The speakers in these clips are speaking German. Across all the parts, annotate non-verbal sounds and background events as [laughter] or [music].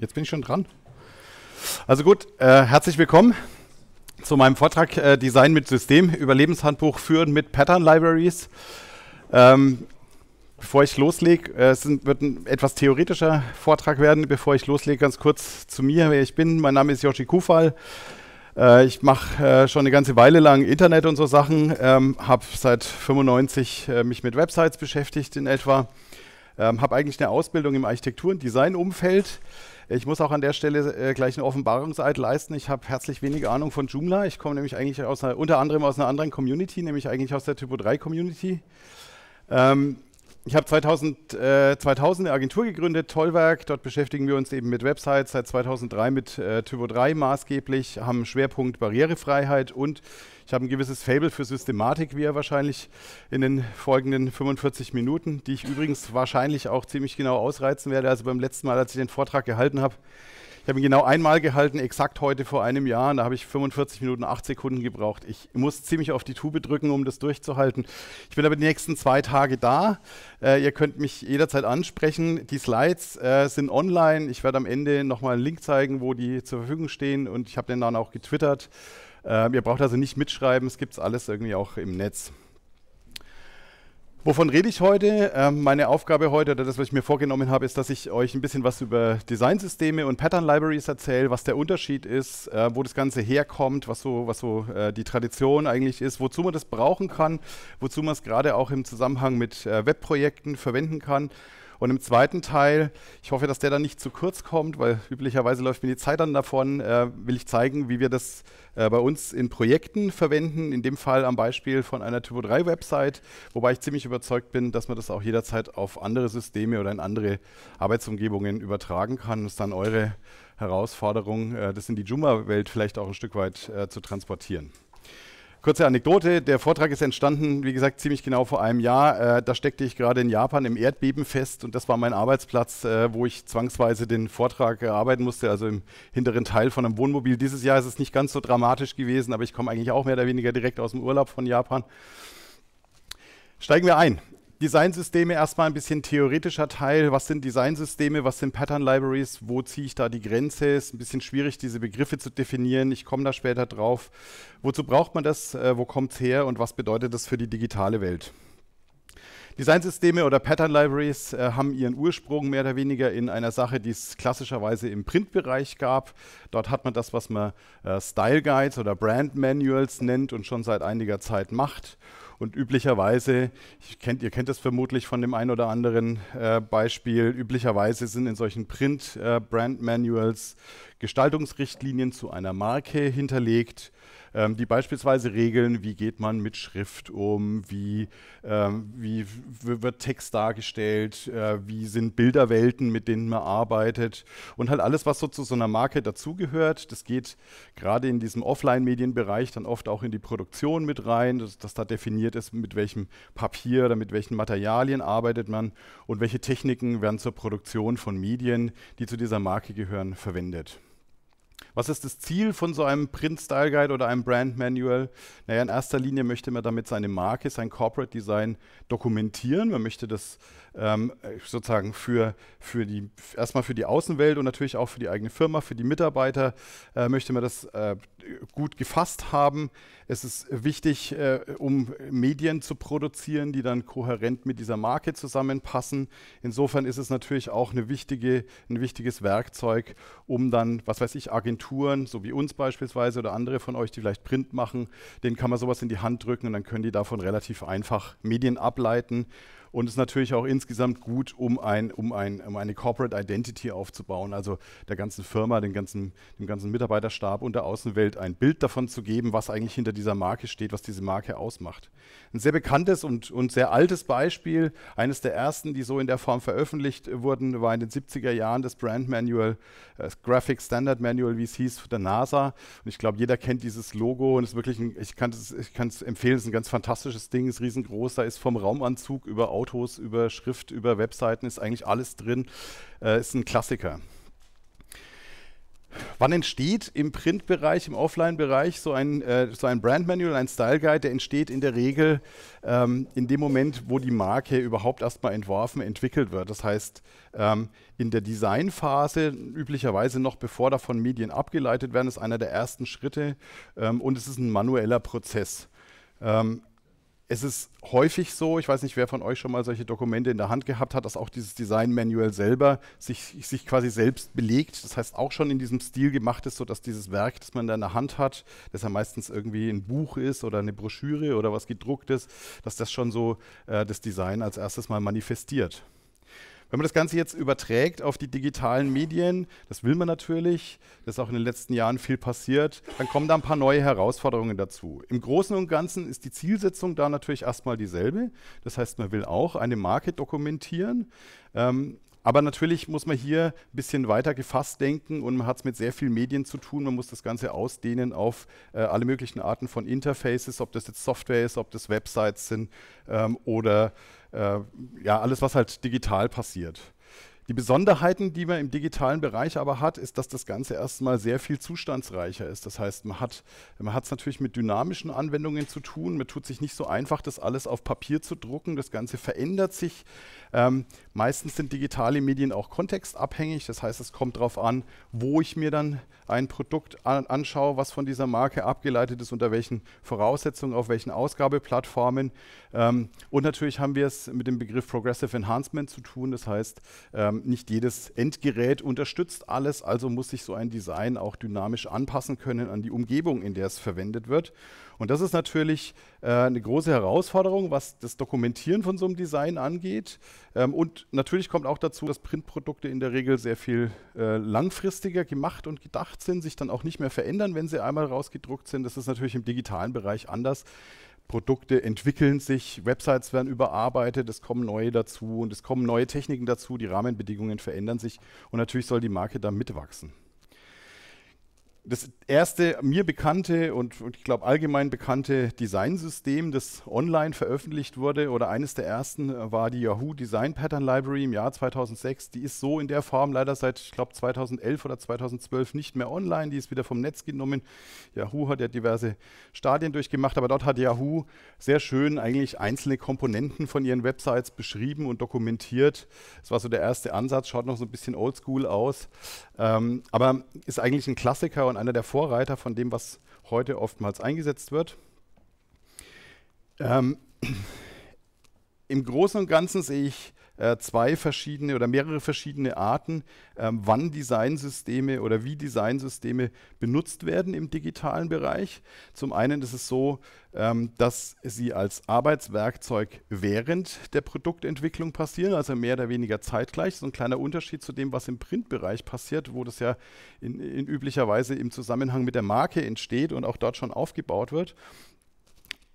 Jetzt bin ich schon dran. Also gut, äh, herzlich willkommen zu meinem Vortrag äh, Design mit System, Überlebenshandbuch führen mit Pattern Libraries. Ähm, bevor ich loslege, äh, es wird ein etwas theoretischer Vortrag werden. Bevor ich loslege, ganz kurz zu mir, wer ich bin. Mein Name ist Yoshi Kufal. Äh, ich mache äh, schon eine ganze Weile lang Internet und so Sachen, ähm, habe seit 95 äh, mich mit Websites beschäftigt in etwa, ähm, habe eigentlich eine Ausbildung im Architektur- und Designumfeld, ich muss auch an der Stelle äh, gleich eine Offenbarungseid leisten. Ich habe herzlich wenig Ahnung von Joomla. Ich komme nämlich eigentlich aus einer, unter anderem aus einer anderen Community, nämlich eigentlich aus der Typo 3 Community. Ähm, ich habe 2000, äh, 2000 eine Agentur gegründet, Tollwerk. Dort beschäftigen wir uns eben mit Websites, seit 2003 mit äh, Typo 3 maßgeblich, haben Schwerpunkt Barrierefreiheit und ich habe ein gewisses Fable für Systematik, wie er wahrscheinlich in den folgenden 45 Minuten, die ich übrigens wahrscheinlich auch ziemlich genau ausreizen werde. Also beim letzten Mal, als ich den Vortrag gehalten habe, ich habe ihn genau einmal gehalten, exakt heute vor einem Jahr, und da habe ich 45 Minuten 8 Sekunden gebraucht. Ich muss ziemlich auf die Tube drücken, um das durchzuhalten. Ich bin aber die nächsten zwei Tage da. Äh, ihr könnt mich jederzeit ansprechen. Die Slides äh, sind online. Ich werde am Ende nochmal einen Link zeigen, wo die zur Verfügung stehen, und ich habe den dann auch getwittert. Äh, ihr braucht also nicht mitschreiben, es gibt es alles irgendwie auch im Netz. Wovon rede ich heute? Ähm, meine Aufgabe heute oder das, was ich mir vorgenommen habe, ist, dass ich euch ein bisschen was über Designsysteme und Pattern Libraries erzähle, was der Unterschied ist, äh, wo das Ganze herkommt, was so, was so äh, die Tradition eigentlich ist, wozu man das brauchen kann, wozu man es gerade auch im Zusammenhang mit äh, Webprojekten verwenden kann und im zweiten Teil, ich hoffe, dass der dann nicht zu kurz kommt, weil üblicherweise läuft mir die Zeit dann davon, äh, will ich zeigen, wie wir das äh, bei uns in Projekten verwenden. In dem Fall am Beispiel von einer Typo 3 Website, wobei ich ziemlich überzeugt bin, dass man das auch jederzeit auf andere Systeme oder in andere Arbeitsumgebungen übertragen kann. Das ist dann eure Herausforderung, äh, das in die Joomla-Welt vielleicht auch ein Stück weit äh, zu transportieren. Kurze Anekdote, der Vortrag ist entstanden, wie gesagt, ziemlich genau vor einem Jahr. Äh, da steckte ich gerade in Japan im Erdbeben fest und das war mein Arbeitsplatz, äh, wo ich zwangsweise den Vortrag erarbeiten musste, also im hinteren Teil von einem Wohnmobil. Dieses Jahr ist es nicht ganz so dramatisch gewesen, aber ich komme eigentlich auch mehr oder weniger direkt aus dem Urlaub von Japan. Steigen wir ein. Designsysteme erstmal ein bisschen theoretischer Teil. Was sind Designsysteme? Was sind Pattern Libraries? Wo ziehe ich da die Grenze? Ist ein bisschen schwierig, diese Begriffe zu definieren. Ich komme da später drauf. Wozu braucht man das? Äh, wo kommt es her? Und was bedeutet das für die digitale Welt? Designsysteme oder Pattern Libraries äh, haben ihren Ursprung mehr oder weniger in einer Sache, die es klassischerweise im Printbereich gab. Dort hat man das, was man äh, Style Guides oder Brand Manuals nennt und schon seit einiger Zeit macht. Und üblicherweise, kennt, ihr kennt das vermutlich von dem einen oder anderen äh, Beispiel, üblicherweise sind in solchen Print-Brand-Manuals äh, Gestaltungsrichtlinien zu einer Marke hinterlegt, ähm, die beispielsweise regeln, wie geht man mit Schrift um, wie, ähm, wie wird Text dargestellt, äh, wie sind Bilderwelten, mit denen man arbeitet und halt alles, was so zu so einer Marke dazugehört. Das geht gerade in diesem Offline-Medienbereich dann oft auch in die Produktion mit rein, dass, dass da definiert ist, mit welchem Papier oder mit welchen Materialien arbeitet man und welche Techniken werden zur Produktion von Medien, die zu dieser Marke gehören, verwendet. Was ist das Ziel von so einem Print-Style-Guide oder einem Brand-Manual? Naja, in erster Linie möchte man damit seine Marke, sein Corporate Design dokumentieren. Man möchte das ähm, sozusagen für, für die, erstmal für die Außenwelt und natürlich auch für die eigene Firma, für die Mitarbeiter äh, möchte man das äh, gut gefasst haben. Es ist wichtig, äh, um Medien zu produzieren, die dann kohärent mit dieser Marke zusammenpassen. Insofern ist es natürlich auch eine wichtige, ein wichtiges Werkzeug, um dann, was weiß ich, Agenturen, so wie uns beispielsweise oder andere von euch, die vielleicht Print machen, denen kann man sowas in die Hand drücken und dann können die davon relativ einfach Medien ableiten und ist natürlich auch insgesamt gut, um, ein, um, ein, um eine Corporate Identity aufzubauen, also der ganzen Firma, dem ganzen, dem ganzen Mitarbeiterstab und der Außenwelt ein Bild davon zu geben, was eigentlich hinter dieser Marke steht, was diese Marke ausmacht. Ein sehr bekanntes und, und sehr altes Beispiel, eines der ersten, die so in der Form veröffentlicht wurden, war in den 70er Jahren das Brand Manual, das Graphic Standard Manual, wie es hieß, der NASA. Und ich glaube, jeder kennt dieses Logo und es ist wirklich, ein, ich kann es empfehlen, es ist ein ganz fantastisches Ding, es ist riesengroß, da ist vom Raumanzug über Autos, über Schrift, über Webseiten, ist eigentlich alles drin. Äh, ist ein Klassiker. Wann entsteht im Printbereich, im Offline-Bereich so ein, äh, so ein Brandmanual, ein Style Guide? Der entsteht in der Regel ähm, in dem Moment, wo die Marke überhaupt erstmal entworfen, entwickelt wird. Das heißt, ähm, in der Designphase, üblicherweise noch bevor davon Medien abgeleitet werden, ist einer der ersten Schritte ähm, und es ist ein manueller Prozess. Ähm, es ist häufig so, ich weiß nicht, wer von euch schon mal solche Dokumente in der Hand gehabt hat, dass auch dieses Design-Manual selber sich, sich quasi selbst belegt. Das heißt, auch schon in diesem Stil gemacht ist, sodass dieses Werk, das man da in der Hand hat, das ja meistens irgendwie ein Buch ist oder eine Broschüre oder was gedruckt ist, dass das schon so äh, das Design als erstes mal manifestiert. Wenn man das Ganze jetzt überträgt auf die digitalen Medien, das will man natürlich, das ist auch in den letzten Jahren viel passiert, dann kommen da ein paar neue Herausforderungen dazu. Im Großen und Ganzen ist die Zielsetzung da natürlich erstmal dieselbe. Das heißt, man will auch eine Marke dokumentieren. Ähm, aber natürlich muss man hier ein bisschen weiter gefasst denken und man hat es mit sehr vielen Medien zu tun. Man muss das Ganze ausdehnen auf äh, alle möglichen Arten von Interfaces, ob das jetzt Software ist, ob das Websites sind ähm, oder äh, ja, alles, was halt digital passiert. Die Besonderheiten, die man im digitalen Bereich aber hat, ist, dass das Ganze erstmal sehr viel zustandsreicher ist. Das heißt, man hat es natürlich mit dynamischen Anwendungen zu tun. Man tut sich nicht so einfach, das alles auf Papier zu drucken. Das Ganze verändert sich. Ähm, meistens sind digitale Medien auch kontextabhängig. Das heißt, es kommt darauf an, wo ich mir dann ein Produkt an, anschaue, was von dieser Marke abgeleitet ist, unter welchen Voraussetzungen, auf welchen Ausgabeplattformen. Ähm, und natürlich haben wir es mit dem Begriff Progressive Enhancement zu tun. Das heißt, ähm, nicht jedes Endgerät unterstützt alles, also muss sich so ein Design auch dynamisch anpassen können an die Umgebung, in der es verwendet wird. Und das ist natürlich äh, eine große Herausforderung, was das Dokumentieren von so einem Design angeht. Ähm, und natürlich kommt auch dazu, dass Printprodukte in der Regel sehr viel äh, langfristiger gemacht und gedacht sind, sich dann auch nicht mehr verändern, wenn sie einmal rausgedruckt sind. Das ist natürlich im digitalen Bereich anders. Produkte entwickeln sich, Websites werden überarbeitet, es kommen neue dazu und es kommen neue Techniken dazu, die Rahmenbedingungen verändern sich und natürlich soll die Marke da mitwachsen das erste mir bekannte und, und ich glaube allgemein bekannte Designsystem, das online veröffentlicht wurde oder eines der ersten, äh, war die Yahoo Design Pattern Library im Jahr 2006. Die ist so in der Form leider seit, ich glaube, 2011 oder 2012 nicht mehr online. Die ist wieder vom Netz genommen. Yahoo hat ja diverse Stadien durchgemacht, aber dort hat Yahoo sehr schön eigentlich einzelne Komponenten von ihren Websites beschrieben und dokumentiert. Das war so der erste Ansatz, schaut noch so ein bisschen oldschool aus, ähm, aber ist eigentlich ein Klassiker und einer der Vorreiter von dem, was heute oftmals eingesetzt wird. Ähm, [clears throat] Im Großen und Ganzen sehe ich äh, zwei verschiedene oder mehrere verschiedene Arten, ähm, wann Designsysteme oder wie Designsysteme benutzt werden im digitalen Bereich. Zum einen ist es so, ähm, dass sie als Arbeitswerkzeug während der Produktentwicklung passieren, also mehr oder weniger zeitgleich. So ein kleiner Unterschied zu dem, was im Printbereich passiert, wo das ja in, in Weise im Zusammenhang mit der Marke entsteht und auch dort schon aufgebaut wird.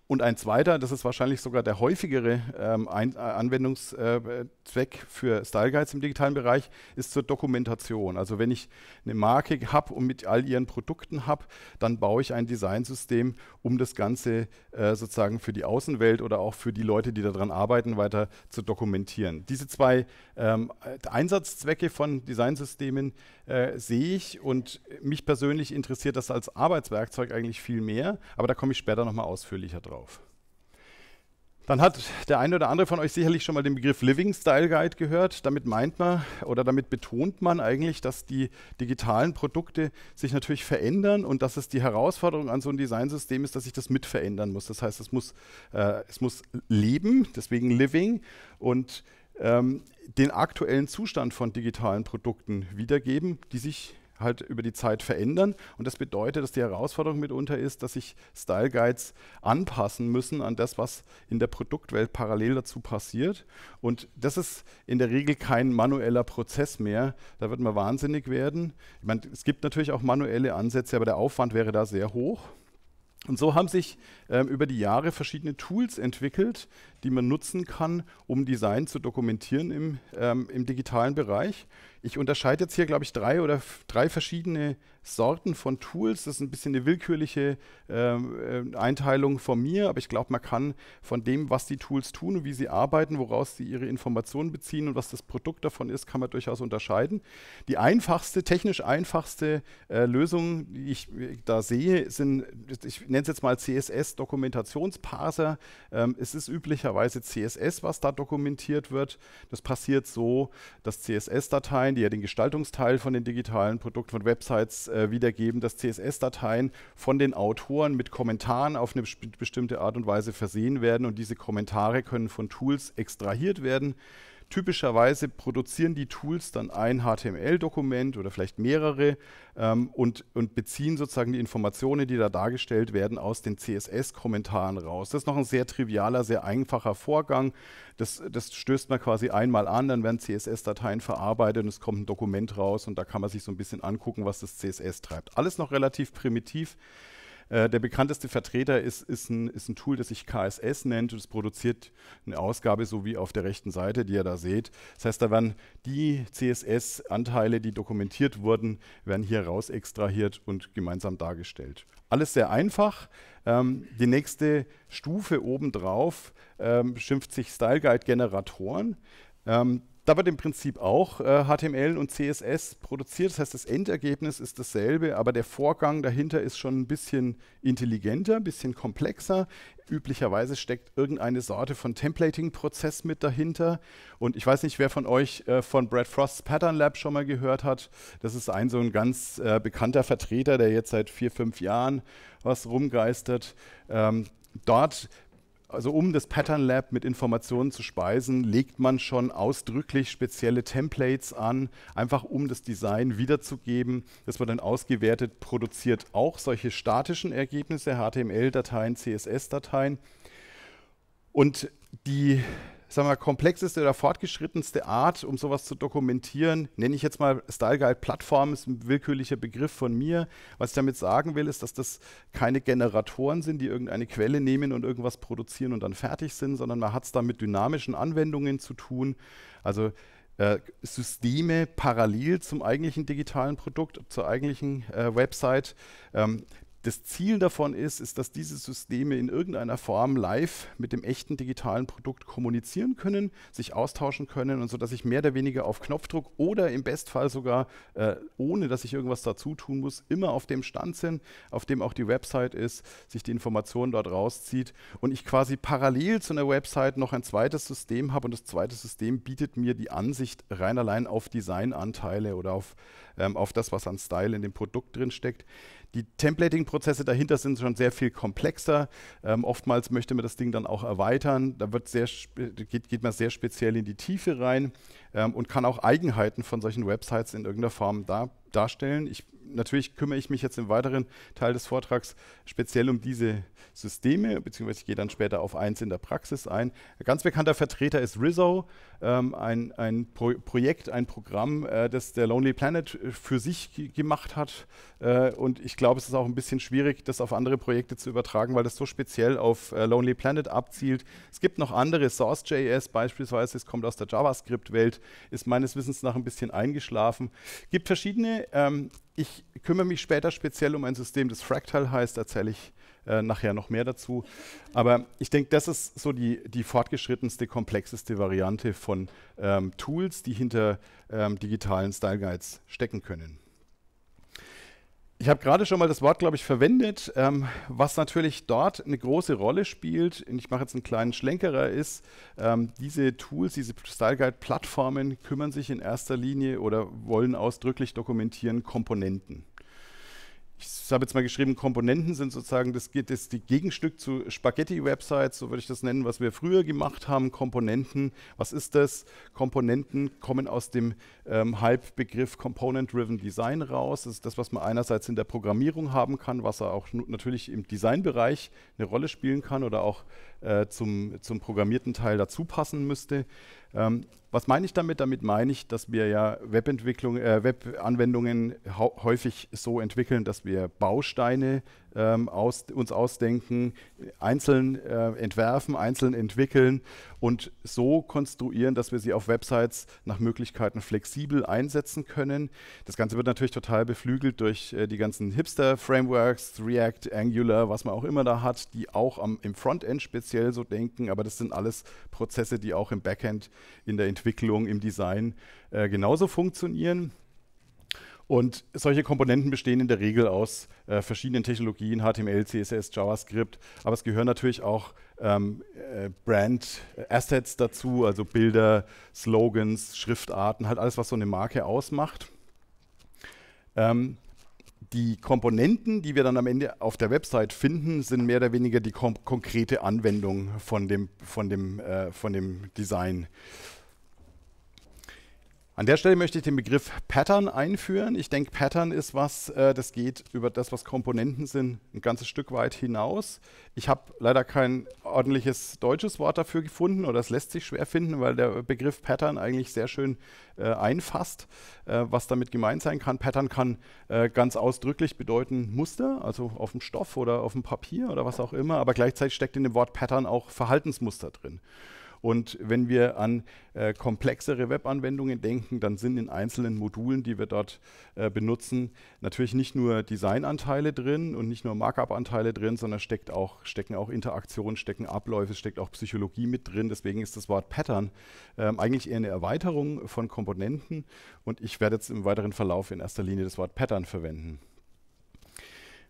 Und ein zweiter, das ist wahrscheinlich sogar der häufigere ähm, ein, äh, Anwendungszweck äh, für Style Guides im digitalen Bereich, ist zur Dokumentation. Also wenn ich eine Marke habe und mit all ihren Produkten habe, dann baue ich ein Designsystem, um das Ganze äh, sozusagen für die Außenwelt oder auch für die Leute, die daran arbeiten, weiter zu dokumentieren. Diese zwei ähm, Einsatzzwecke von Designsystemen äh, sehe ich und mich persönlich interessiert das als Arbeitswerkzeug eigentlich viel mehr, aber da komme ich später nochmal ausführlicher drauf. Dann hat der eine oder andere von euch sicherlich schon mal den Begriff Living Style Guide gehört. Damit meint man oder damit betont man eigentlich, dass die digitalen Produkte sich natürlich verändern und dass es die Herausforderung an so ein Designsystem ist, dass sich das mit verändern muss. Das heißt, es muss, äh, es muss leben, deswegen Living und ähm, den aktuellen Zustand von digitalen Produkten wiedergeben, die sich halt über die Zeit verändern. Und das bedeutet, dass die Herausforderung mitunter ist, dass sich Style Guides anpassen müssen an das, was in der Produktwelt parallel dazu passiert. Und das ist in der Regel kein manueller Prozess mehr. Da wird man wahnsinnig werden. Ich meine, es gibt natürlich auch manuelle Ansätze, aber der Aufwand wäre da sehr hoch. Und so haben sich ähm, über die Jahre verschiedene Tools entwickelt, die man nutzen kann, um Design zu dokumentieren im, ähm, im digitalen Bereich. Ich unterscheide jetzt hier, glaube ich, drei oder drei verschiedene Sorten von Tools. Das ist ein bisschen eine willkürliche ähm, äh, Einteilung von mir, aber ich glaube, man kann von dem, was die Tools tun und wie sie arbeiten, woraus sie ihre Informationen beziehen und was das Produkt davon ist, kann man durchaus unterscheiden. Die einfachste, technisch einfachste äh, Lösung, die ich äh, da sehe, sind, ich nenne es jetzt mal CSS-Dokumentationsparser. Ähm, es ist üblicher typischerweise CSS, was da dokumentiert wird. Das passiert so, dass CSS-Dateien, die ja den Gestaltungsteil von den digitalen Produkten von Websites äh, wiedergeben, dass CSS-Dateien von den Autoren mit Kommentaren auf eine bestimmte Art und Weise versehen werden und diese Kommentare können von Tools extrahiert werden Typischerweise produzieren die Tools dann ein HTML-Dokument oder vielleicht mehrere ähm, und, und beziehen sozusagen die Informationen, die da dargestellt werden, aus den CSS-Kommentaren raus. Das ist noch ein sehr trivialer, sehr einfacher Vorgang. Das, das stößt man quasi einmal an, dann werden CSS-Dateien verarbeitet und es kommt ein Dokument raus und da kann man sich so ein bisschen angucken, was das CSS treibt. Alles noch relativ primitiv. Äh, der bekannteste Vertreter ist, ist, ein, ist ein Tool, das sich KSS nennt und es produziert eine Ausgabe, so wie auf der rechten Seite, die ihr da seht. Das heißt, da werden die CSS-Anteile, die dokumentiert wurden, werden hier raus extrahiert und gemeinsam dargestellt. Alles sehr einfach. Ähm, die nächste Stufe obendrauf ähm, beschimpft sich Style Guide Generatoren. Ähm, da wird im Prinzip auch äh, HTML und CSS produziert. Das heißt, das Endergebnis ist dasselbe, aber der Vorgang dahinter ist schon ein bisschen intelligenter, ein bisschen komplexer. Üblicherweise steckt irgendeine Sorte von Templating-Prozess mit dahinter. Und ich weiß nicht, wer von euch äh, von Brad Frost's Pattern Lab schon mal gehört hat. Das ist ein so ein ganz äh, bekannter Vertreter, der jetzt seit vier, fünf Jahren was rumgeistert. Ähm, dort also um das Pattern Lab mit Informationen zu speisen, legt man schon ausdrücklich spezielle Templates an, einfach um das Design wiederzugeben. Das wird dann ausgewertet, produziert auch solche statischen Ergebnisse, HTML-Dateien, CSS-Dateien. Und die sagen wir, mal, komplexeste oder fortgeschrittenste Art, um sowas zu dokumentieren, nenne ich jetzt mal Style Guide Plattform, ist ein willkürlicher Begriff von mir. Was ich damit sagen will, ist, dass das keine Generatoren sind, die irgendeine Quelle nehmen und irgendwas produzieren und dann fertig sind, sondern man hat es da mit dynamischen Anwendungen zu tun. Also äh, Systeme parallel zum eigentlichen digitalen Produkt, zur eigentlichen äh, Website, ähm, das Ziel davon ist, ist, dass diese Systeme in irgendeiner Form live mit dem echten digitalen Produkt kommunizieren können, sich austauschen können und so, dass ich mehr oder weniger auf Knopfdruck oder im Bestfall sogar, äh, ohne dass ich irgendwas dazu tun muss, immer auf dem Stand sind, auf dem auch die Website ist, sich die Informationen dort rauszieht und ich quasi parallel zu einer Website noch ein zweites System habe und das zweite System bietet mir die Ansicht rein allein auf Designanteile oder auf, ähm, auf das, was an Style in dem Produkt drin steckt. Die Templating-Prozesse dahinter sind schon sehr viel komplexer. Ähm, oftmals möchte man das Ding dann auch erweitern. Da wird sehr, geht, geht man sehr speziell in die Tiefe rein ähm, und kann auch Eigenheiten von solchen Websites in irgendeiner Form da darstellen. Ich, natürlich kümmere ich mich jetzt im weiteren Teil des Vortrags speziell um diese Systeme, beziehungsweise ich gehe dann später auf eins in der Praxis ein. Ein ganz bekannter Vertreter ist Rizzo, ähm, ein, ein Pro Projekt, ein Programm, äh, das der Lonely Planet äh, für sich gemacht hat. Äh, und ich glaube, es ist auch ein bisschen schwierig, das auf andere Projekte zu übertragen, weil das so speziell auf äh, Lonely Planet abzielt. Es gibt noch andere, Source.js beispielsweise, es kommt aus der JavaScript-Welt, ist meines Wissens nach ein bisschen eingeschlafen. Es gibt verschiedene ähm, ich kümmere mich später speziell um ein System, das Fractal heißt, erzähle ich äh, nachher noch mehr dazu. Aber ich denke, das ist so die, die fortgeschrittenste, komplexeste Variante von ähm, Tools, die hinter ähm, digitalen Style Guides stecken können. Ich habe gerade schon mal das Wort, glaube ich, verwendet, ähm, was natürlich dort eine große Rolle spielt. Ich mache jetzt einen kleinen Schlenkerer, ist, ähm, diese Tools, diese Style Guide-Plattformen kümmern sich in erster Linie oder wollen ausdrücklich dokumentieren Komponenten ich habe jetzt mal geschrieben, Komponenten sind sozusagen das, das die Gegenstück zu Spaghetti-Websites, so würde ich das nennen, was wir früher gemacht haben. Komponenten, was ist das? Komponenten kommen aus dem ähm, Halbbegriff Component-Driven Design raus. Das ist das, was man einerseits in der Programmierung haben kann, was auch natürlich im Designbereich eine Rolle spielen kann oder auch äh, zum, zum programmierten Teil dazu passen müsste. Ähm, was meine ich damit? Damit meine ich, dass wir ja Webentwicklung, äh, Webanwendungen häufig so entwickeln, dass wir Bausteine ähm, aus, uns ausdenken, einzeln äh, entwerfen, einzeln entwickeln und so konstruieren, dass wir sie auf Websites nach Möglichkeiten flexibel einsetzen können. Das Ganze wird natürlich total beflügelt durch äh, die ganzen Hipster-Frameworks, React, Angular, was man auch immer da hat, die auch am, im Frontend speziell so denken, aber das sind alles Prozesse, die auch im Backend, in der Entwicklung, im Design äh, genauso funktionieren. Und solche Komponenten bestehen in der Regel aus äh, verschiedenen Technologien, HTML, CSS, JavaScript, aber es gehören natürlich auch ähm, äh, Brand-Assets äh, dazu, also Bilder, Slogans, Schriftarten, halt alles, was so eine Marke ausmacht. Ähm, die Komponenten, die wir dann am Ende auf der Website finden, sind mehr oder weniger die konkrete Anwendung von dem, von dem, äh, von dem Design. An der Stelle möchte ich den Begriff Pattern einführen. Ich denke, Pattern ist was, äh, das geht über das, was Komponenten sind, ein ganzes Stück weit hinaus. Ich habe leider kein ordentliches deutsches Wort dafür gefunden oder es lässt sich schwer finden, weil der Begriff Pattern eigentlich sehr schön äh, einfasst, äh, was damit gemeint sein kann. Pattern kann äh, ganz ausdrücklich bedeuten Muster, also auf dem Stoff oder auf dem Papier oder was auch immer, aber gleichzeitig steckt in dem Wort Pattern auch Verhaltensmuster drin. Und wenn wir an äh, komplexere Webanwendungen denken, dann sind in einzelnen Modulen, die wir dort äh, benutzen, natürlich nicht nur Designanteile drin und nicht nur Markup-Anteile drin, sondern steckt auch, stecken auch Interaktionen, stecken Abläufe, steckt auch Psychologie mit drin. Deswegen ist das Wort Pattern ähm, eigentlich eher eine Erweiterung von Komponenten. Und ich werde jetzt im weiteren Verlauf in erster Linie das Wort Pattern verwenden.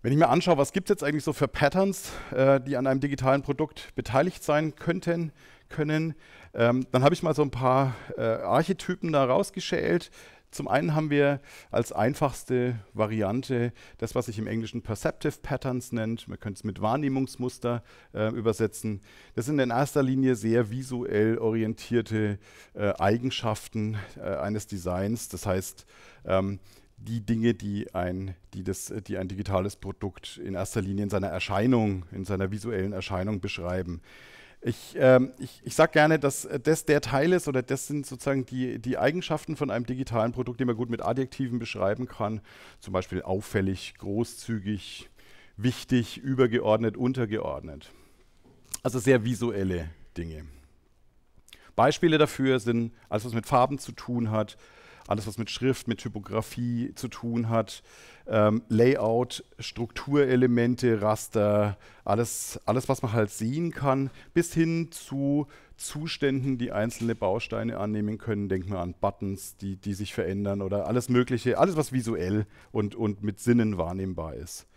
Wenn ich mir anschaue, was gibt es jetzt eigentlich so für Patterns, äh, die an einem digitalen Produkt beteiligt sein könnten, können. Ähm, dann habe ich mal so ein paar äh, Archetypen da rausgeschält. Zum einen haben wir als einfachste Variante das, was sich im Englischen Perceptive Patterns nennt. Man könnte es mit Wahrnehmungsmuster äh, übersetzen. Das sind in erster Linie sehr visuell orientierte äh, Eigenschaften äh, eines Designs. Das heißt, ähm, die Dinge, die ein, die, das, die ein digitales Produkt in erster Linie in seiner Erscheinung, in seiner visuellen Erscheinung beschreiben. Ich, ähm, ich, ich sage gerne, dass äh, das der Teil ist oder das sind sozusagen die, die Eigenschaften von einem digitalen Produkt, die man gut mit Adjektiven beschreiben kann. Zum Beispiel auffällig, großzügig, wichtig, übergeordnet, untergeordnet. Also sehr visuelle Dinge. Beispiele dafür sind alles, was mit Farben zu tun hat, alles, was mit Schrift, mit Typografie zu tun hat, ähm, Layout, Strukturelemente, Raster, alles, alles, was man halt sehen kann, bis hin zu Zuständen, die einzelne Bausteine annehmen können. Denken wir an Buttons, die, die sich verändern oder alles Mögliche, alles, was visuell und, und mit Sinnen wahrnehmbar ist.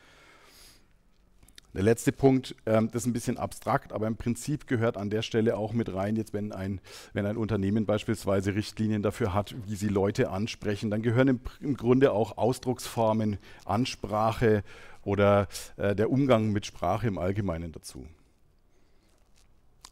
Der letzte Punkt, ähm, das ist ein bisschen abstrakt, aber im Prinzip gehört an der Stelle auch mit rein, jetzt wenn ein, wenn ein Unternehmen beispielsweise Richtlinien dafür hat, wie sie Leute ansprechen, dann gehören im, im Grunde auch Ausdrucksformen, Ansprache oder äh, der Umgang mit Sprache im Allgemeinen dazu.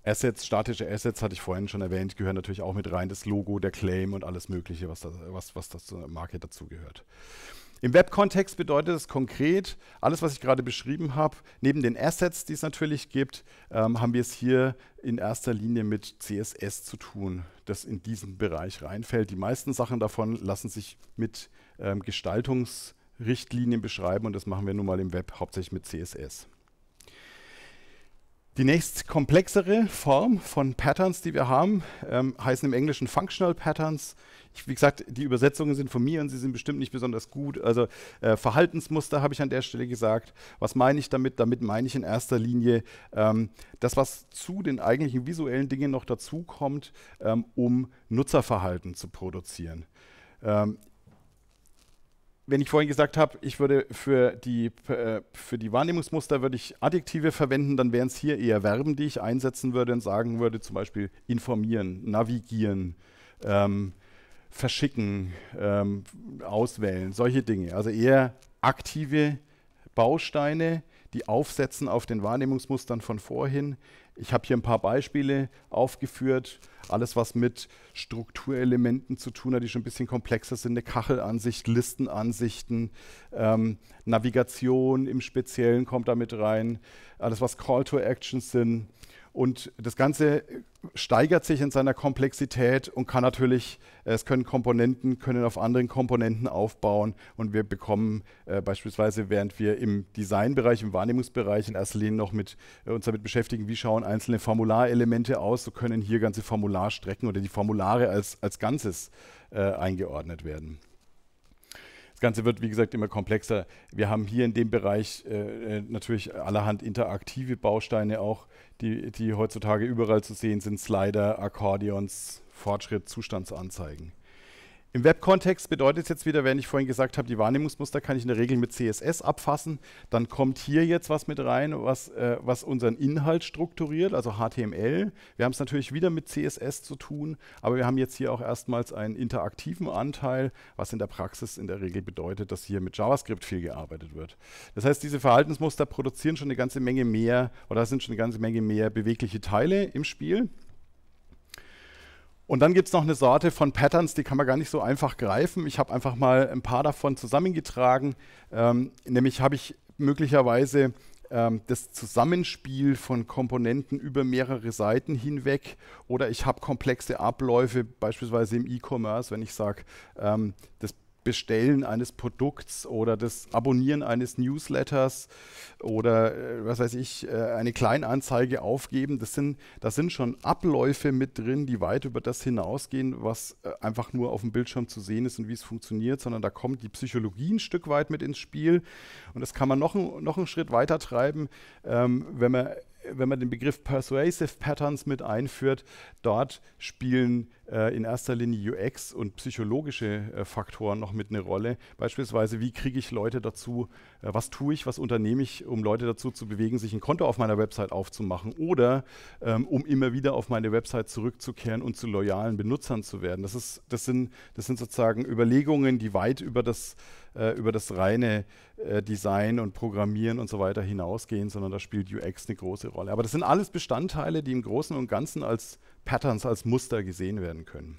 Assets, statische Assets hatte ich vorhin schon erwähnt, gehören natürlich auch mit rein, das Logo, der Claim und alles Mögliche, was, da, was, was das zur Marke dazugehört. gehört. Im Web-Kontext bedeutet das konkret, alles, was ich gerade beschrieben habe, neben den Assets, die es natürlich gibt, ähm, haben wir es hier in erster Linie mit CSS zu tun, das in diesen Bereich reinfällt. Die meisten Sachen davon lassen sich mit ähm, Gestaltungsrichtlinien beschreiben und das machen wir nun mal im Web hauptsächlich mit CSS. Die nächst komplexere Form von Patterns, die wir haben, ähm, heißen im Englischen Functional Patterns. Ich, wie gesagt, die Übersetzungen sind von mir und sie sind bestimmt nicht besonders gut. Also äh, Verhaltensmuster habe ich an der Stelle gesagt. Was meine ich damit? Damit meine ich in erster Linie ähm, das, was zu den eigentlichen visuellen Dingen noch dazukommt, ähm, um Nutzerverhalten zu produzieren ähm, wenn ich vorhin gesagt habe, ich würde für die, äh, für die Wahrnehmungsmuster würde ich Adjektive verwenden, dann wären es hier eher Verben, die ich einsetzen würde und sagen würde, zum Beispiel informieren, navigieren, ähm, verschicken, ähm, auswählen, solche Dinge. Also eher aktive Bausteine, die aufsetzen auf den Wahrnehmungsmustern von vorhin. Ich habe hier ein paar Beispiele aufgeführt. Alles, was mit Strukturelementen zu tun hat, die schon ein bisschen komplexer sind, eine Kachelansicht, Listenansichten, ähm, Navigation im Speziellen kommt damit rein. Alles, was Call to Actions sind, und das Ganze steigert sich in seiner Komplexität und kann natürlich, äh, es können Komponenten, können auf anderen Komponenten aufbauen und wir bekommen äh, beispielsweise, während wir im Designbereich, im Wahrnehmungsbereich in erster Linie noch mit äh, uns damit beschäftigen, wie schauen einzelne Formularelemente aus, so können hier ganze Formularstrecken oder die Formulare als, als Ganzes äh, eingeordnet werden. Ganze wird, wie gesagt, immer komplexer. Wir haben hier in dem Bereich äh, äh, natürlich allerhand interaktive Bausteine auch, die, die heutzutage überall zu sehen sind. Slider, Akkordeons, Fortschritt, Zustandsanzeigen. Im Web-Kontext bedeutet es jetzt wieder, wenn ich vorhin gesagt habe, die Wahrnehmungsmuster kann ich in der Regel mit CSS abfassen, dann kommt hier jetzt was mit rein, was, äh, was unseren Inhalt strukturiert, also HTML. Wir haben es natürlich wieder mit CSS zu tun, aber wir haben jetzt hier auch erstmals einen interaktiven Anteil, was in der Praxis in der Regel bedeutet, dass hier mit JavaScript viel gearbeitet wird. Das heißt, diese Verhaltensmuster produzieren schon eine ganze Menge mehr oder sind schon eine ganze Menge mehr bewegliche Teile im Spiel. Und dann gibt es noch eine Sorte von Patterns, die kann man gar nicht so einfach greifen. Ich habe einfach mal ein paar davon zusammengetragen. Ähm, nämlich habe ich möglicherweise ähm, das Zusammenspiel von Komponenten über mehrere Seiten hinweg oder ich habe komplexe Abläufe, beispielsweise im E-Commerce, wenn ich sage, ähm, das Bestellen eines Produkts oder das Abonnieren eines Newsletters oder äh, was weiß ich, äh, eine Kleinanzeige aufgeben. Das sind, das sind schon Abläufe mit drin, die weit über das hinausgehen, was äh, einfach nur auf dem Bildschirm zu sehen ist und wie es funktioniert, sondern da kommt die Psychologie ein Stück weit mit ins Spiel. Und das kann man noch, noch einen Schritt weiter treiben, ähm, wenn man wenn man den Begriff Persuasive Patterns mit einführt, dort spielen äh, in erster Linie UX und psychologische äh, Faktoren noch mit eine Rolle. Beispielsweise, wie kriege ich Leute dazu, äh, was tue ich, was unternehme ich, um Leute dazu zu bewegen, sich ein Konto auf meiner Website aufzumachen oder ähm, um immer wieder auf meine Website zurückzukehren und zu loyalen Benutzern zu werden. Das, ist, das, sind, das sind sozusagen Überlegungen, die weit über das, äh, über das reine äh, Design und Programmieren und so weiter hinausgehen, sondern da spielt UX eine große Rolle. Aber das sind alles Bestandteile, die im Großen und Ganzen als Patterns als Muster gesehen werden können.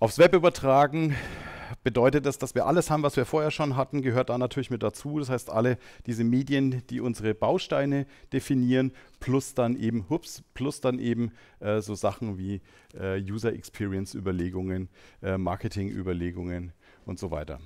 Aufs Web übertragen bedeutet das, dass wir alles haben, was wir vorher schon hatten, gehört da natürlich mit dazu. Das heißt, alle diese Medien, die unsere Bausteine definieren, plus dann eben, ups, plus dann eben äh, so Sachen wie äh, User Experience Überlegungen, äh, Marketing Überlegungen und so weiter.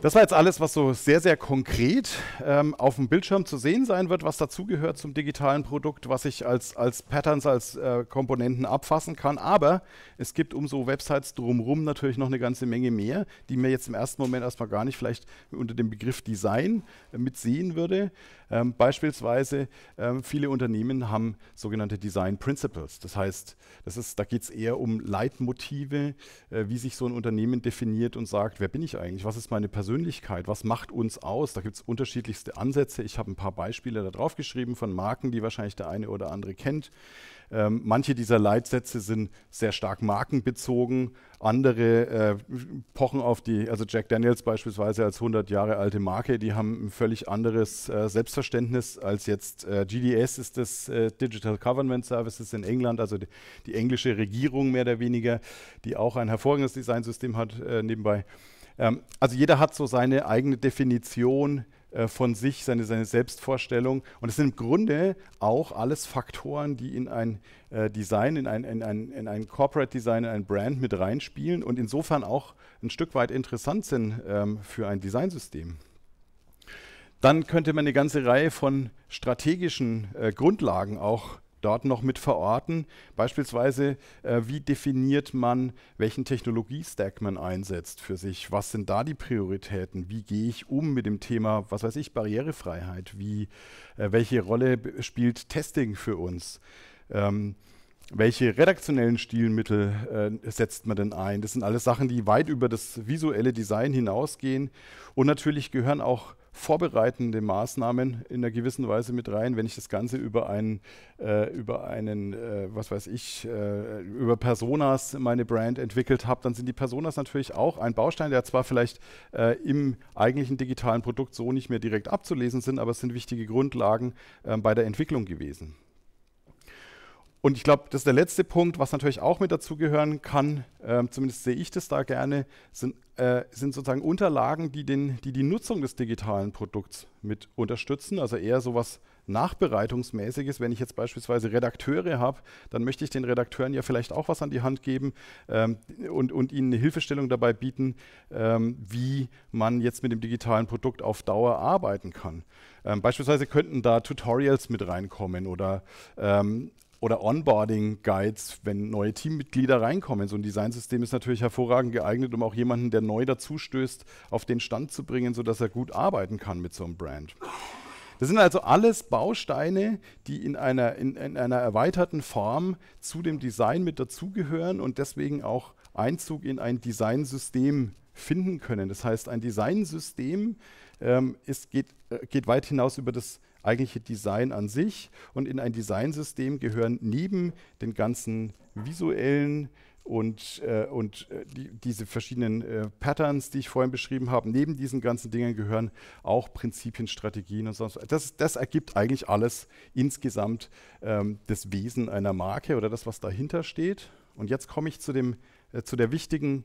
Das war jetzt alles, was so sehr, sehr konkret ähm, auf dem Bildschirm zu sehen sein wird, was dazugehört zum digitalen Produkt, was ich als, als Patterns, als äh, Komponenten abfassen kann. Aber es gibt um so Websites drumherum natürlich noch eine ganze Menge mehr, die mir jetzt im ersten Moment erstmal gar nicht vielleicht unter dem Begriff Design äh, mitsehen würde. Ähm, beispielsweise ähm, viele Unternehmen haben sogenannte Design Principles. Das heißt, das ist, da geht es eher um Leitmotive, äh, wie sich so ein Unternehmen definiert und sagt, wer bin ich eigentlich, was ist meine Persönlichkeit Persönlichkeit? Was macht uns aus? Da gibt es unterschiedlichste Ansätze. Ich habe ein paar Beispiele da drauf geschrieben von Marken, die wahrscheinlich der eine oder andere kennt. Ähm, manche dieser Leitsätze sind sehr stark markenbezogen. Andere äh, pochen auf die, also Jack Daniels beispielsweise als 100 Jahre alte Marke, die haben ein völlig anderes äh, Selbstverständnis als jetzt äh, GDS ist das äh, Digital Government Services in England, also die, die, englische Regierung mehr oder weniger, die auch ein hervorragendes Designsystem hat äh, nebenbei. Ähm, also jeder hat so seine eigene Definition äh, von sich, seine, seine Selbstvorstellung. Und es sind im Grunde auch alles Faktoren, die in ein äh, Design, in ein, in, ein, in ein Corporate Design, in ein Brand mit reinspielen und insofern auch ein Stück weit interessant sind ähm, für ein Designsystem. Dann könnte man eine ganze Reihe von strategischen äh, Grundlagen auch dort noch mit verorten. Beispielsweise, äh, wie definiert man, welchen Technologie-Stack man einsetzt für sich? Was sind da die Prioritäten? Wie gehe ich um mit dem Thema, was weiß ich, Barrierefreiheit? Wie, äh, welche Rolle spielt Testing für uns? Ähm, welche redaktionellen Stilmittel äh, setzt man denn ein? Das sind alles Sachen, die weit über das visuelle Design hinausgehen. Und natürlich gehören auch vorbereitende Maßnahmen in einer gewissen Weise mit rein, wenn ich das Ganze über einen, äh, über einen, äh, was weiß ich, äh, über Personas meine Brand entwickelt habe, dann sind die Personas natürlich auch ein Baustein, der zwar vielleicht äh, im eigentlichen digitalen Produkt so nicht mehr direkt abzulesen sind, aber es sind wichtige Grundlagen ähm, bei der Entwicklung gewesen. Und ich glaube, das ist der letzte Punkt, was natürlich auch mit dazugehören kann, ähm, zumindest sehe ich das da gerne, sind, äh, sind sozusagen Unterlagen, die, den, die, die Nutzung des digitalen Produkts mit unterstützen. Also eher sowas Nachbereitungsmäßiges. Wenn ich jetzt beispielsweise Redakteure habe, dann möchte ich den Redakteuren ja vielleicht auch was an die Hand geben ähm, und, und, ihnen eine Hilfestellung dabei bieten, ähm, wie man jetzt mit dem digitalen Produkt auf Dauer arbeiten kann. Ähm, beispielsweise könnten da Tutorials mit reinkommen oder ähm, oder Onboarding-Guides, wenn neue Teammitglieder reinkommen. So ein Designsystem ist natürlich hervorragend geeignet, um auch jemanden, der neu dazustößt, auf den Stand zu bringen, sodass er gut arbeiten kann mit so einem Brand. Das sind also alles Bausteine, die in einer, in, in einer erweiterten Form zu dem Design mit dazugehören und deswegen auch Einzug in ein Designsystem finden können. Das heißt, ein Designsystem ähm, ist, geht, äh, geht weit hinaus über das eigentliche Design an sich. Und in ein Designsystem gehören neben den ganzen visuellen und, äh, und äh, die, diese verschiedenen äh, Patterns, die ich vorhin beschrieben habe, neben diesen ganzen Dingen gehören auch Prinzipien, Strategien und sonst. Das, das ergibt eigentlich alles insgesamt ähm, das Wesen einer Marke oder das, was dahinter steht. Und jetzt komme ich zu, dem, äh, zu der wichtigen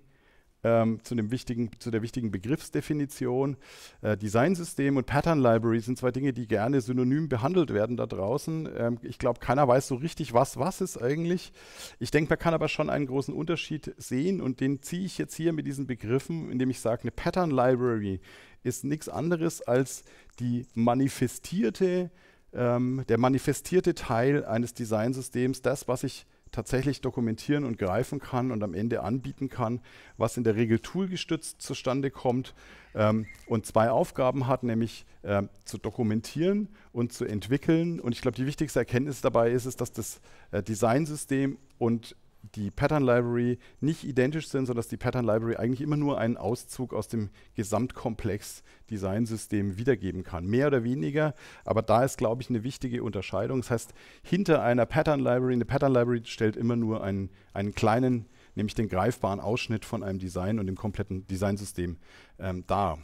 ähm, zu, dem wichtigen, zu der wichtigen Begriffsdefinition. Äh, Designsystem und Pattern Library sind zwei Dinge, die gerne synonym behandelt werden da draußen. Ähm, ich glaube, keiner weiß so richtig, was was ist eigentlich. Ich denke, man kann aber schon einen großen Unterschied sehen und den ziehe ich jetzt hier mit diesen Begriffen, indem ich sage, eine Pattern Library ist nichts anderes als die manifestierte, ähm, der manifestierte Teil eines Designsystems, das, was ich tatsächlich dokumentieren und greifen kann und am Ende anbieten kann, was in der Regel toolgestützt zustande kommt ähm, und zwei Aufgaben hat, nämlich äh, zu dokumentieren und zu entwickeln. Und ich glaube, die wichtigste Erkenntnis dabei ist, ist dass das äh, Designsystem und die Pattern Library nicht identisch sind, sondern dass die Pattern Library eigentlich immer nur einen Auszug aus dem Gesamtkomplex Designsystem wiedergeben kann. Mehr oder weniger, aber da ist, glaube ich, eine wichtige Unterscheidung. Das heißt, hinter einer Pattern Library, eine Pattern Library stellt immer nur einen, einen kleinen, nämlich den greifbaren Ausschnitt von einem Design und dem kompletten Designsystem ähm, dar.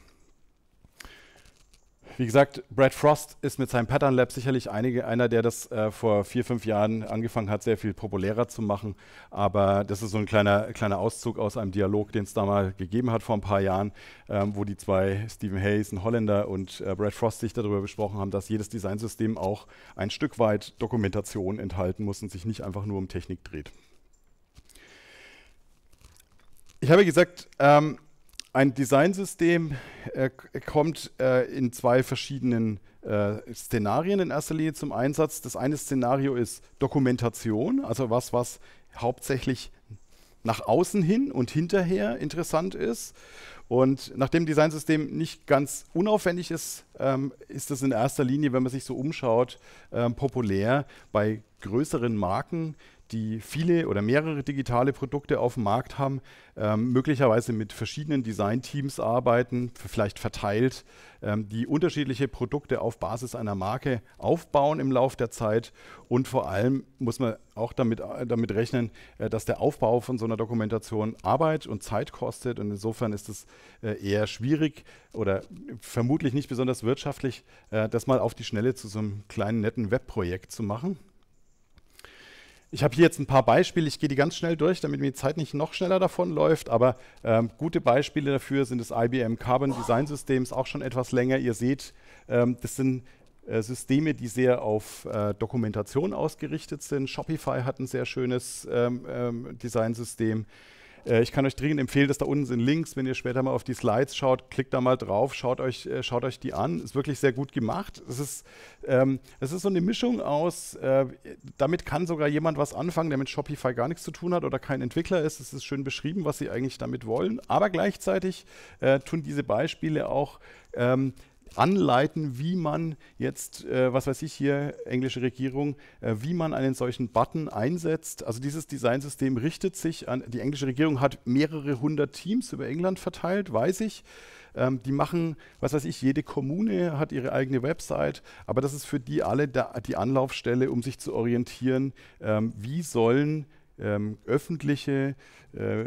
Wie gesagt, Brad Frost ist mit seinem Pattern Lab sicherlich einige, einer, der das äh, vor vier, fünf Jahren angefangen hat, sehr viel populärer zu machen. Aber das ist so ein kleiner, kleiner Auszug aus einem Dialog, den es da mal gegeben hat vor ein paar Jahren, ähm, wo die zwei, Stephen Hayes, ein Holländer und äh, Brad Frost, sich darüber besprochen haben, dass jedes Designsystem auch ein Stück weit Dokumentation enthalten muss und sich nicht einfach nur um Technik dreht. Ich habe gesagt, ähm, ein Designsystem äh, kommt äh, in zwei verschiedenen äh, Szenarien in erster Linie zum Einsatz. Das eine Szenario ist Dokumentation, also was, was hauptsächlich nach außen hin und hinterher interessant ist. Und nachdem Designsystem nicht ganz unaufwendig ist, ähm, ist das in erster Linie, wenn man sich so umschaut, ähm, populär bei größeren Marken, die viele oder mehrere digitale Produkte auf dem Markt haben, ähm, möglicherweise mit verschiedenen Designteams arbeiten, vielleicht verteilt, ähm, die unterschiedliche Produkte auf Basis einer Marke aufbauen im Laufe der Zeit. Und vor allem muss man auch damit, äh, damit rechnen, äh, dass der Aufbau von so einer Dokumentation Arbeit und Zeit kostet. Und insofern ist es äh, eher schwierig oder vermutlich nicht besonders wirtschaftlich, äh, das mal auf die Schnelle zu so einem kleinen netten Webprojekt zu machen. Ich habe hier jetzt ein paar Beispiele, ich gehe die ganz schnell durch, damit mir die Zeit nicht noch schneller davonläuft, aber ähm, gute Beispiele dafür sind das IBM Carbon Design Systems, auch schon etwas länger. Ihr seht, ähm, das sind äh, Systeme, die sehr auf äh, Dokumentation ausgerichtet sind. Shopify hat ein sehr schönes ähm, ähm Designsystem. Äh, ich kann euch dringend empfehlen, dass da unten sind Links, wenn ihr später mal auf die Slides schaut, klickt da mal drauf, schaut euch, äh, schaut euch die an. Ist wirklich sehr gut gemacht. Es ist, ähm, es ist so eine Mischung aus, äh, damit kann sogar jemand was anfangen, der mit Shopify gar nichts zu tun hat oder kein Entwickler ist. Es ist schön beschrieben, was sie eigentlich damit wollen. Aber gleichzeitig äh, tun diese Beispiele auch ähm, anleiten, wie man jetzt, äh, was weiß ich hier, englische Regierung, äh, wie man einen solchen Button einsetzt. Also dieses Designsystem richtet sich an, die englische Regierung hat mehrere hundert Teams über England verteilt, weiß ich. Ähm, die machen, was weiß ich, jede Kommune hat ihre eigene Website, aber das ist für die alle da, die Anlaufstelle, um sich zu orientieren, ähm, wie sollen ähm, öffentliche, äh,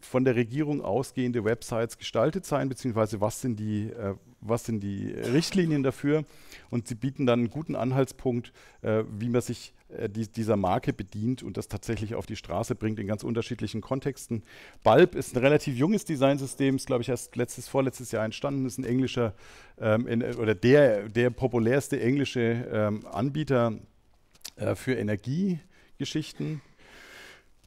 von der Regierung ausgehende Websites gestaltet sein, beziehungsweise was sind die, äh, was sind die Richtlinien dafür. Und sie bieten dann einen guten Anhaltspunkt, äh, wie man sich äh, die, dieser Marke bedient und das tatsächlich auf die Straße bringt in ganz unterschiedlichen Kontexten. Balb ist ein relativ junges Designsystem, ist glaube ich erst letztes, vorletztes Jahr entstanden, ist ein englischer ähm, in, oder der, der populärste englische ähm, Anbieter äh, für Energiegeschichten.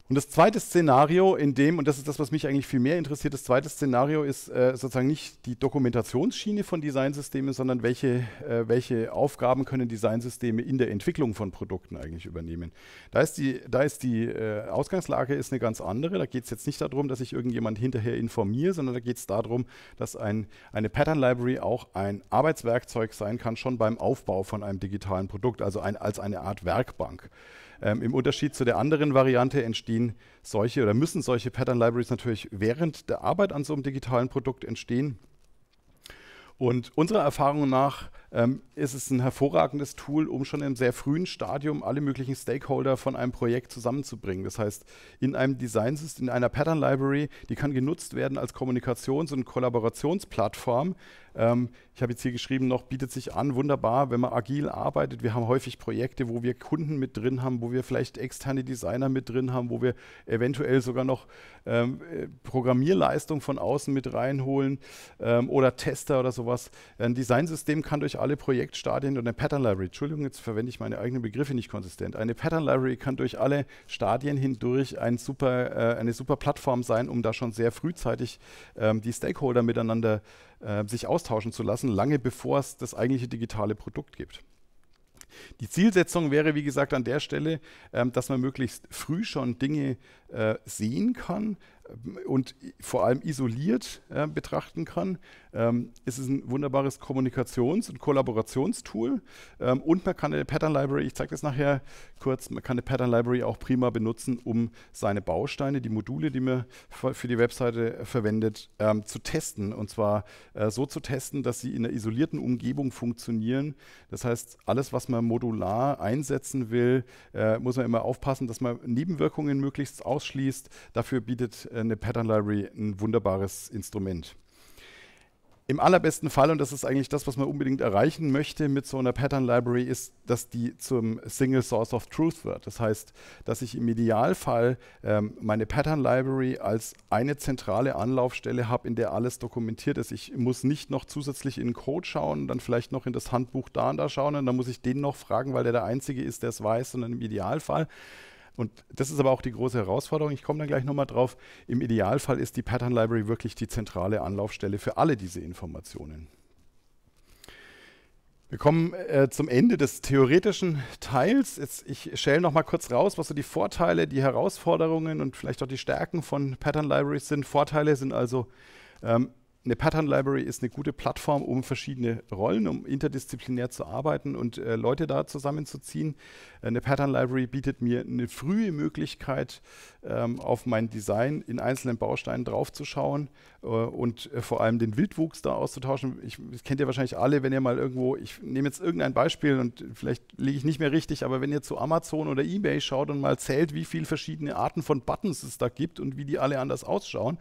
Und das zweite Szenario, in dem, und das ist das, was mich eigentlich viel mehr interessiert, das zweite Szenario ist äh, sozusagen nicht die Dokumentationsschiene von Designsystemen, sondern welche, äh, welche Aufgaben können Designsysteme in der Entwicklung von Produkten eigentlich übernehmen. Da ist die, da ist die äh, Ausgangslage ist eine ganz andere. Da geht es jetzt nicht darum, dass ich irgendjemand hinterher informiere, sondern da geht es darum, dass ein, eine Pattern Library auch ein Arbeitswerkzeug sein kann, schon beim Aufbau von einem digitalen Produkt, also ein, als eine Art Werkbank. Ähm, Im Unterschied zu der anderen Variante entstehen solche oder müssen solche Pattern Libraries natürlich während der Arbeit an so einem digitalen Produkt entstehen. Und unserer Erfahrung nach ähm, ist es ein hervorragendes Tool, um schon im sehr frühen Stadium alle möglichen Stakeholder von einem Projekt zusammenzubringen. Das heißt, in einem Design in einer Pattern Library, die kann genutzt werden als Kommunikations- und Kollaborationsplattform. Ähm, ich habe jetzt hier geschrieben, noch bietet sich an, wunderbar, wenn man agil arbeitet. Wir haben häufig Projekte, wo wir Kunden mit drin haben, wo wir vielleicht externe Designer mit drin haben, wo wir eventuell sogar noch ähm, äh, Programmierleistung von außen mit reinholen ähm, oder Tester oder sowas. Ein Designsystem kann durch praktisch alle Projektstadien und eine Pattern Library, Entschuldigung, jetzt verwende ich meine eigenen Begriffe nicht konsistent. Eine Pattern Library kann durch alle Stadien hindurch ein super, äh, eine super Plattform sein, um da schon sehr frühzeitig ähm, die Stakeholder miteinander äh, sich austauschen zu lassen, lange bevor es das eigentliche digitale Produkt gibt. Die Zielsetzung wäre, wie gesagt, an der Stelle, ähm, dass man möglichst früh schon Dinge äh, sehen kann ähm, und vor allem isoliert äh, betrachten kann ähm, es ist ein wunderbares Kommunikations- und Kollaborationstool ähm, und man kann eine Pattern Library, ich zeige das nachher kurz, man kann eine Pattern Library auch prima benutzen, um seine Bausteine, die Module, die man für die Webseite äh, verwendet, ähm, zu testen und zwar äh, so zu testen, dass sie in einer isolierten Umgebung funktionieren. Das heißt, alles, was man modular einsetzen will, äh, muss man immer aufpassen, dass man Nebenwirkungen möglichst ausschließt. Dafür bietet äh, eine Pattern Library ein wunderbares Instrument. Im allerbesten Fall, und das ist eigentlich das, was man unbedingt erreichen möchte mit so einer Pattern Library, ist, dass die zum Single Source of Truth wird. Das heißt, dass ich im Idealfall ähm, meine Pattern Library als eine zentrale Anlaufstelle habe, in der alles dokumentiert ist. Ich muss nicht noch zusätzlich in den Code schauen, dann vielleicht noch in das Handbuch da und da schauen und dann muss ich den noch fragen, weil der der Einzige ist, der es weiß, sondern im Idealfall und das ist aber auch die große Herausforderung. Ich komme da gleich nochmal drauf. Im Idealfall ist die Pattern Library wirklich die zentrale Anlaufstelle für alle diese Informationen. Wir kommen äh, zum Ende des theoretischen Teils. Jetzt, ich schäle nochmal kurz raus, was so die Vorteile, die Herausforderungen und vielleicht auch die Stärken von Pattern Libraries sind. Vorteile sind also ähm, eine Pattern Library ist eine gute Plattform, um verschiedene Rollen, um interdisziplinär zu arbeiten und äh, Leute da zusammenzuziehen. Äh, eine Pattern Library bietet mir eine frühe Möglichkeit, ähm, auf mein Design in einzelnen Bausteinen draufzuschauen äh, und äh, vor allem den Wildwuchs da auszutauschen. Ich, das kennt ihr wahrscheinlich alle, wenn ihr mal irgendwo, ich nehme jetzt irgendein Beispiel und vielleicht liege ich nicht mehr richtig, aber wenn ihr zu Amazon oder eBay schaut und mal zählt, wie viele verschiedene Arten von Buttons es da gibt und wie die alle anders ausschauen,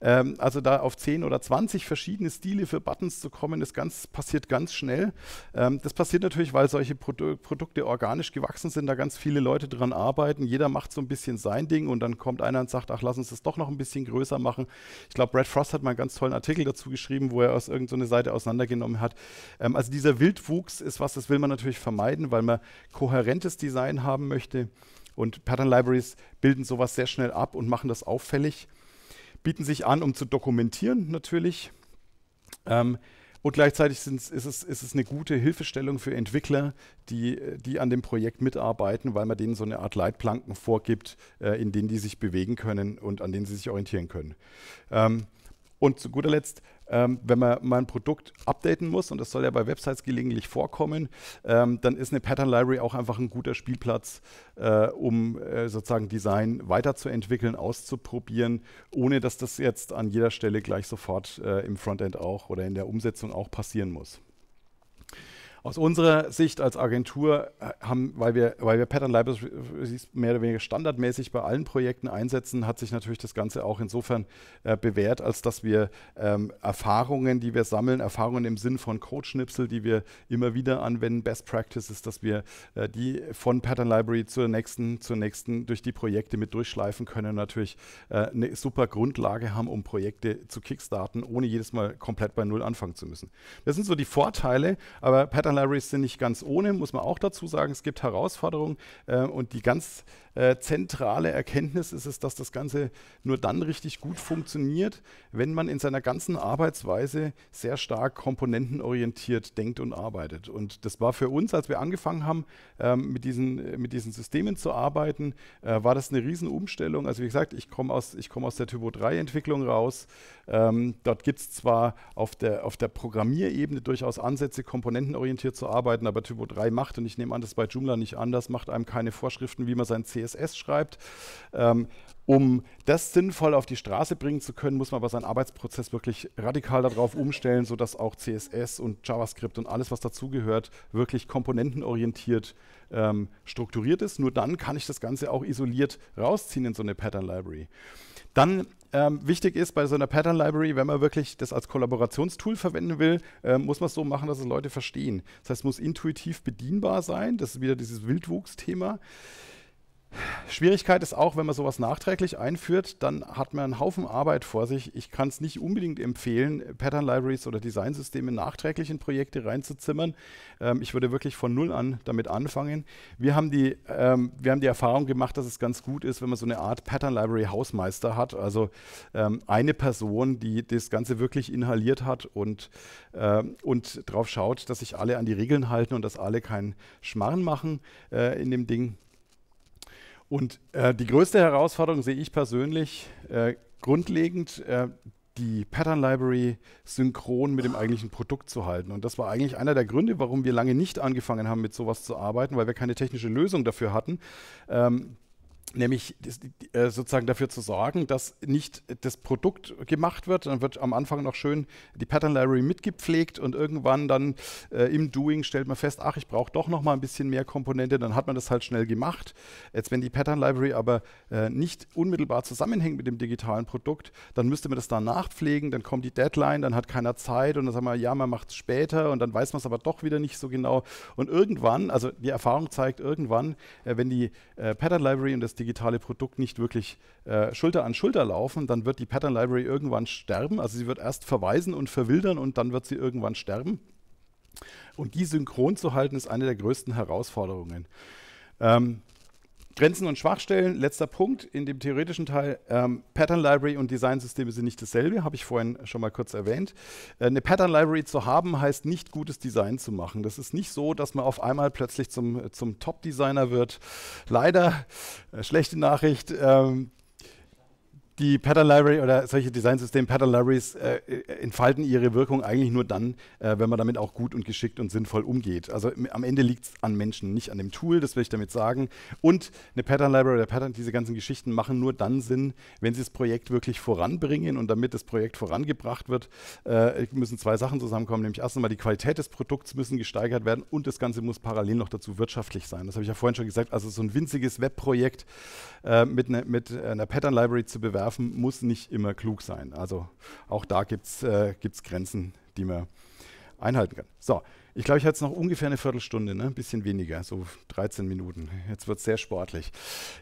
ähm, also da auf 10 oder 20 verschiedene Stile für Buttons zu kommen, das ganz, passiert ganz schnell. Ähm, das passiert natürlich, weil solche Produ Produkte organisch gewachsen sind, da ganz viele Leute dran arbeiten. Jeder macht so ein bisschen sein Ding und dann kommt einer und sagt, ach, lass uns das doch noch ein bisschen größer machen. Ich glaube, Brad Frost hat mal einen ganz tollen Artikel dazu geschrieben, wo er aus irgendeiner Seite auseinandergenommen hat. Ähm, also dieser Wildwuchs ist was, das will man natürlich vermeiden, weil man kohärentes Design haben möchte. Und Pattern Libraries bilden sowas sehr schnell ab und machen das auffällig bieten sich an, um zu dokumentieren natürlich. Ähm, und gleichzeitig ist es, ist es, eine gute Hilfestellung für Entwickler, die, die, an dem Projekt mitarbeiten, weil man denen so eine Art Leitplanken vorgibt, äh, in denen die sich bewegen können und an denen sie sich orientieren können. Ähm, und zu guter Letzt ähm, wenn man mal ein Produkt updaten muss, und das soll ja bei Websites gelegentlich vorkommen, ähm, dann ist eine Pattern Library auch einfach ein guter Spielplatz, äh, um äh, sozusagen Design weiterzuentwickeln, auszuprobieren, ohne dass das jetzt an jeder Stelle gleich sofort äh, im Frontend auch oder in der Umsetzung auch passieren muss. Aus unserer Sicht als Agentur äh, haben, weil wir, weil wir Pattern Libraries mehr oder weniger standardmäßig bei allen Projekten einsetzen, hat sich natürlich das Ganze auch insofern äh, bewährt, als dass wir ähm, Erfahrungen, die wir sammeln, Erfahrungen im Sinn von Codeschnipsel, die wir immer wieder anwenden, Best Practices, dass wir äh, die von Pattern Library zur nächsten, zur nächsten durch die Projekte mit durchschleifen können, natürlich äh, eine super Grundlage haben, um Projekte zu kickstarten, ohne jedes Mal komplett bei Null anfangen zu müssen. Das sind so die Vorteile, aber Pattern Pattern Libraries sind nicht ganz ohne, muss man auch dazu sagen. Es gibt Herausforderungen äh, und die ganz äh, zentrale Erkenntnis ist es, dass das Ganze nur dann richtig gut funktioniert, wenn man in seiner ganzen Arbeitsweise sehr stark komponentenorientiert denkt und arbeitet. Und das war für uns, als wir angefangen haben, ähm, mit, diesen, mit diesen Systemen zu arbeiten, äh, war das eine Riesenumstellung. Also wie gesagt, ich komme aus, komm aus der Typo 3-Entwicklung raus. Ähm, dort gibt es zwar auf der, auf der Programmierebene durchaus Ansätze, komponentenorientiert zu arbeiten, aber Typo 3 macht, und ich nehme an, das ist bei Joomla nicht anders, macht einem keine Vorschriften, wie man sein CSS CSS schreibt. Ähm, um das sinnvoll auf die Straße bringen zu können, muss man aber seinen Arbeitsprozess wirklich radikal darauf umstellen, sodass auch CSS und JavaScript und alles, was dazugehört, wirklich komponentenorientiert ähm, strukturiert ist. Nur dann kann ich das Ganze auch isoliert rausziehen in so eine Pattern Library. Dann ähm, wichtig ist bei so einer Pattern Library, wenn man wirklich das als Kollaborationstool verwenden will, äh, muss man es so machen, dass es Leute verstehen. Das heißt, es muss intuitiv bedienbar sein. Das ist wieder dieses Wildwuchs-Thema. Schwierigkeit ist auch, wenn man sowas nachträglich einführt, dann hat man einen Haufen Arbeit vor sich. Ich kann es nicht unbedingt empfehlen, Pattern Libraries oder Designsysteme nachträglich in Projekte reinzuzimmern. Ähm, ich würde wirklich von Null an damit anfangen. Wir haben, die, ähm, wir haben die Erfahrung gemacht, dass es ganz gut ist, wenn man so eine Art Pattern Library Hausmeister hat, also ähm, eine Person, die das Ganze wirklich inhaliert hat und, ähm, und drauf schaut, dass sich alle an die Regeln halten und dass alle keinen Schmarren machen äh, in dem Ding. Und äh, die größte Herausforderung sehe ich persönlich äh, grundlegend, äh, die Pattern Library synchron mit dem eigentlichen Produkt zu halten. Und das war eigentlich einer der Gründe, warum wir lange nicht angefangen haben, mit sowas zu arbeiten, weil wir keine technische Lösung dafür hatten. Ähm, nämlich äh, sozusagen dafür zu sorgen, dass nicht das Produkt gemacht wird, dann wird am Anfang noch schön die Pattern Library mitgepflegt und irgendwann dann äh, im Doing stellt man fest, ach, ich brauche doch noch mal ein bisschen mehr Komponente, dann hat man das halt schnell gemacht. Jetzt wenn die Pattern Library aber äh, nicht unmittelbar zusammenhängt mit dem digitalen Produkt, dann müsste man das danach nachpflegen, dann kommt die Deadline, dann hat keiner Zeit und dann sagen wir, ja, man macht es später und dann weiß man es aber doch wieder nicht so genau und irgendwann, also die Erfahrung zeigt irgendwann, äh, wenn die äh, Pattern Library und das digitale Produkt nicht wirklich äh, Schulter an Schulter laufen, dann wird die Pattern Library irgendwann sterben. Also sie wird erst verweisen und verwildern und dann wird sie irgendwann sterben. Und die synchron zu halten, ist eine der größten Herausforderungen. Ähm, Grenzen und Schwachstellen, letzter Punkt in dem theoretischen Teil. Ähm, Pattern Library und Design Systeme sind nicht dasselbe, habe ich vorhin schon mal kurz erwähnt. Äh, eine Pattern Library zu haben, heißt nicht gutes Design zu machen. Das ist nicht so, dass man auf einmal plötzlich zum, äh, zum Top-Designer wird. Leider, äh, schlechte Nachricht, ähm, die Pattern Library oder solche Designsystem Pattern Libraries äh, äh, entfalten ihre Wirkung eigentlich nur dann, äh, wenn man damit auch gut und geschickt und sinnvoll umgeht. Also am Ende liegt es an Menschen, nicht an dem Tool, das will ich damit sagen. Und eine Pattern Library oder Pattern, diese ganzen Geschichten machen nur dann Sinn, wenn sie das Projekt wirklich voranbringen und damit das Projekt vorangebracht wird, äh, müssen zwei Sachen zusammenkommen, nämlich erst einmal die Qualität des Produkts müssen gesteigert werden und das Ganze muss parallel noch dazu wirtschaftlich sein. Das habe ich ja vorhin schon gesagt, also so ein winziges Webprojekt äh, mit, ne, mit einer Pattern Library zu bewerben, werfen muss nicht immer klug sein. Also auch da gibt es äh, Grenzen, die man einhalten kann. So, ich glaube, ich hatte es noch ungefähr eine Viertelstunde, ne? ein bisschen weniger, so 13 Minuten. Jetzt wird es sehr sportlich.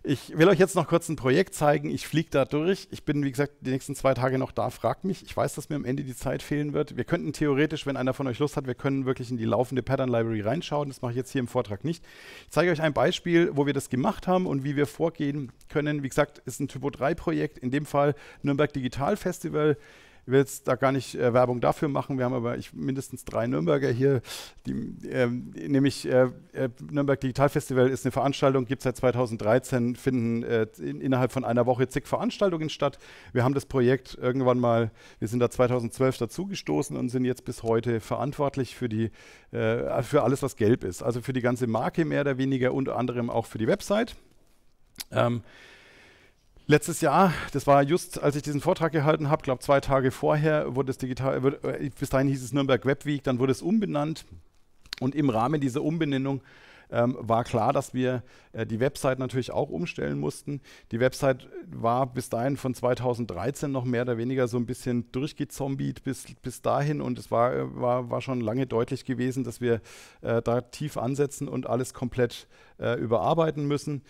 Ich will euch jetzt noch kurz ein Projekt zeigen. Ich fliege da durch. Ich bin, wie gesagt, die nächsten zwei Tage noch da. Fragt mich. Ich weiß, dass mir am Ende die Zeit fehlen wird. Wir könnten theoretisch, wenn einer von euch Lust hat, wir können wirklich in die laufende Pattern Library reinschauen. Das mache ich jetzt hier im Vortrag nicht. Ich zeige euch ein Beispiel, wo wir das gemacht haben und wie wir vorgehen können. Wie gesagt, ist ein Typo 3-Projekt, in dem Fall Nürnberg Digital Festival. Ich will jetzt da gar nicht äh, Werbung dafür machen. Wir haben aber ich, mindestens drei Nürnberger hier. Die, ähm, nämlich äh, äh Nürnberg Digital Festival ist eine Veranstaltung, gibt es seit 2013, finden äh, in, innerhalb von einer Woche zig Veranstaltungen statt. Wir haben das Projekt irgendwann mal, wir sind da 2012 dazugestoßen und sind jetzt bis heute verantwortlich für, die, äh, für alles, was gelb ist. Also für die ganze Marke mehr oder weniger, unter anderem auch für die Website. Ähm, Letztes Jahr, das war just, als ich diesen Vortrag gehalten habe, glaube zwei Tage vorher, wurde es digital, äh, bis dahin hieß es Nürnberg Web Week, dann wurde es umbenannt. Und im Rahmen dieser Umbenennung ähm, war klar, dass wir äh, die Website natürlich auch umstellen mussten. Die Website war bis dahin von 2013 noch mehr oder weniger so ein bisschen durchgezombiet bis, bis dahin und es war, äh, war, war schon lange deutlich gewesen, dass wir äh, da tief ansetzen und alles komplett äh, überarbeiten müssen.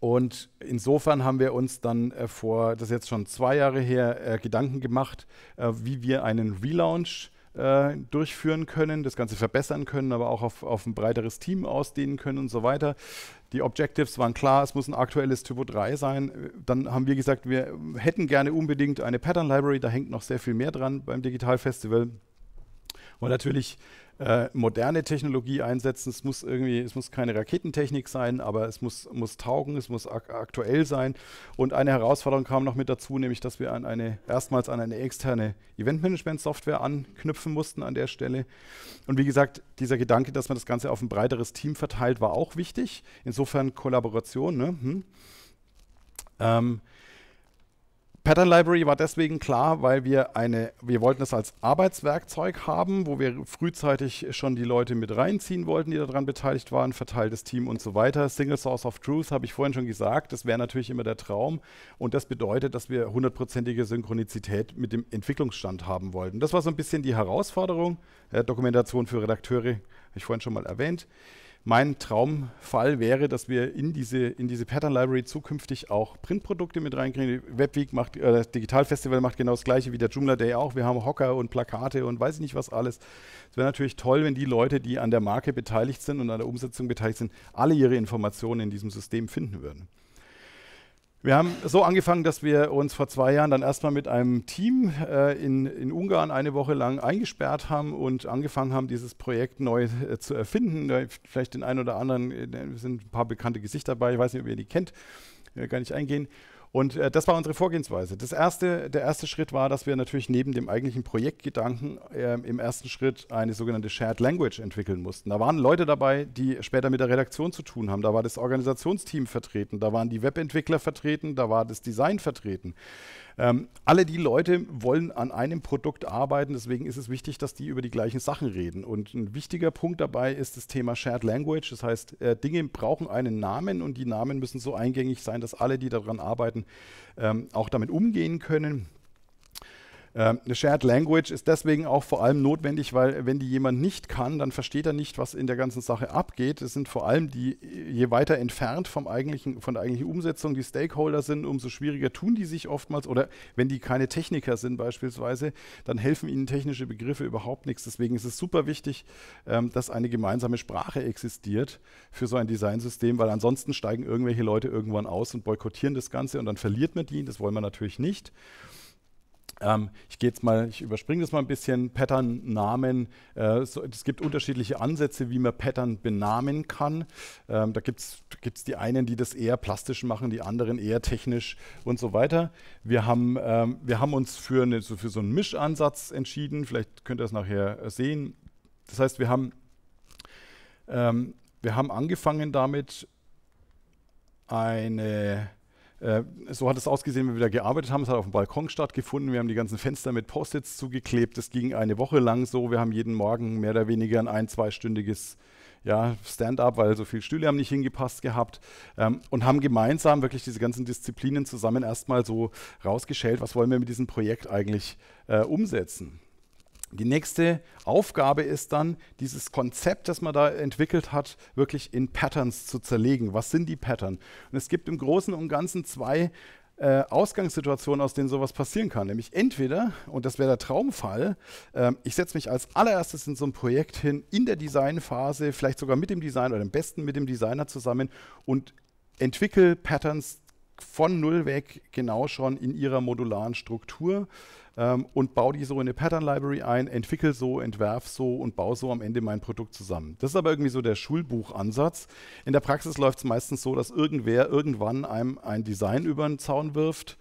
Und insofern haben wir uns dann äh, vor, das ist jetzt schon zwei Jahre her, äh, Gedanken gemacht, äh, wie wir einen Relaunch äh, durchführen können, das Ganze verbessern können, aber auch auf, auf ein breiteres Team ausdehnen können und so weiter. Die Objectives waren klar, es muss ein aktuelles Typo 3 sein. Dann haben wir gesagt, wir hätten gerne unbedingt eine Pattern Library, da hängt noch sehr viel mehr dran beim Digital Festival. Weil natürlich äh, moderne Technologie einsetzen. Es muss irgendwie, es muss keine Raketentechnik sein, aber es muss, muss taugen, es muss ak aktuell sein. Und eine Herausforderung kam noch mit dazu, nämlich dass wir an eine, erstmals an eine externe Eventmanagement-Software anknüpfen mussten an der Stelle. Und wie gesagt, dieser Gedanke, dass man das Ganze auf ein breiteres Team verteilt, war auch wichtig. Insofern Kollaboration. Ne? Hm. Ähm, Pattern Library war deswegen klar, weil wir eine, wir wollten es als Arbeitswerkzeug haben, wo wir frühzeitig schon die Leute mit reinziehen wollten, die daran beteiligt waren, verteiltes Team und so weiter. Single Source of Truth habe ich vorhin schon gesagt, das wäre natürlich immer der Traum und das bedeutet, dass wir hundertprozentige Synchronizität mit dem Entwicklungsstand haben wollten. Das war so ein bisschen die Herausforderung. Äh, Dokumentation für Redakteure, habe ich vorhin schon mal erwähnt. Mein Traumfall wäre, dass wir in diese, in diese Pattern Library zukünftig auch Printprodukte mit reinkriegen. Webweek macht, äh, das Digitalfestival macht genau das gleiche wie der Joomla Day auch. Wir haben Hocker und Plakate und weiß ich nicht was alles. Es wäre natürlich toll, wenn die Leute, die an der Marke beteiligt sind und an der Umsetzung beteiligt sind, alle ihre Informationen in diesem System finden würden. Wir haben so angefangen, dass wir uns vor zwei Jahren dann erstmal mit einem Team äh, in, in, Ungarn eine Woche lang eingesperrt haben und angefangen haben, dieses Projekt neu äh, zu erfinden. vielleicht den einen oder anderen, äh, sind ein paar bekannte Gesichter dabei, ich weiß nicht, ob ihr die kennt, äh, gar nicht eingehen. Und äh, das war unsere Vorgehensweise. Das erste, der erste Schritt war, dass wir natürlich neben dem eigentlichen Projektgedanken äh, im ersten Schritt eine sogenannte Shared Language entwickeln mussten. Da waren Leute dabei, die später mit der Redaktion zu tun haben. Da war das Organisationsteam vertreten, da waren die Webentwickler vertreten, da war das Design vertreten. Ähm, alle die Leute wollen an einem Produkt arbeiten, deswegen ist es wichtig, dass die über die gleichen Sachen reden. Und ein wichtiger Punkt dabei ist das Thema Shared Language. Das heißt, äh, Dinge brauchen einen Namen und die Namen müssen so eingängig sein, dass alle, die daran arbeiten, ähm, auch damit umgehen können. Ähm, eine Shared Language ist deswegen auch vor allem notwendig, weil wenn die jemand nicht kann, dann versteht er nicht, was in der ganzen Sache abgeht. Es sind vor allem die, je weiter entfernt vom eigentlichen, von der eigentlichen Umsetzung die Stakeholder sind, umso schwieriger tun die sich oftmals. Oder wenn die keine Techniker sind beispielsweise, dann helfen ihnen technische Begriffe überhaupt nichts. Deswegen ist es super wichtig, ähm, dass eine gemeinsame Sprache existiert für so ein Designsystem, weil ansonsten steigen irgendwelche Leute irgendwann aus und boykottieren das Ganze und dann verliert man die. Das wollen wir natürlich nicht. Ähm, ich gehe jetzt mal, ich überspringe das mal ein bisschen. Pattern-Namen. Äh, so, es gibt unterschiedliche Ansätze, wie man Pattern benamen kann. Ähm, da gibt es die einen, die das eher plastisch machen, die anderen eher technisch und so weiter. Wir haben, ähm, wir haben uns für, eine, so, für so einen Mischansatz entschieden. Vielleicht könnt ihr das nachher äh, sehen. Das heißt, wir haben, ähm, wir haben angefangen damit, eine äh, so hat es ausgesehen, wenn wir da gearbeitet haben. Es hat auf dem Balkon stattgefunden. Wir haben die ganzen Fenster mit Post-its zugeklebt. Das ging eine Woche lang so. Wir haben jeden Morgen mehr oder weniger ein ein-, zweistündiges ja, Stand-up, weil so viele Stühle haben nicht hingepasst gehabt ähm, und haben gemeinsam wirklich diese ganzen Disziplinen zusammen erstmal so rausgeschält, was wollen wir mit diesem Projekt eigentlich äh, umsetzen. Die nächste Aufgabe ist dann, dieses Konzept, das man da entwickelt hat, wirklich in Patterns zu zerlegen. Was sind die Pattern? Und es gibt im Großen und Ganzen zwei äh, Ausgangssituationen, aus denen sowas passieren kann. Nämlich entweder, und das wäre der Traumfall, äh, ich setze mich als allererstes in so ein Projekt hin, in der Designphase, vielleicht sogar mit dem Designer oder am besten mit dem Designer zusammen und entwickle Patterns, von Null weg genau schon in ihrer modularen Struktur ähm, und baue die so in eine Pattern Library ein, entwickle so, entwerf so und baue so am Ende mein Produkt zusammen. Das ist aber irgendwie so der Schulbuchansatz. In der Praxis läuft es meistens so, dass irgendwer irgendwann einem ein Design über den Zaun wirft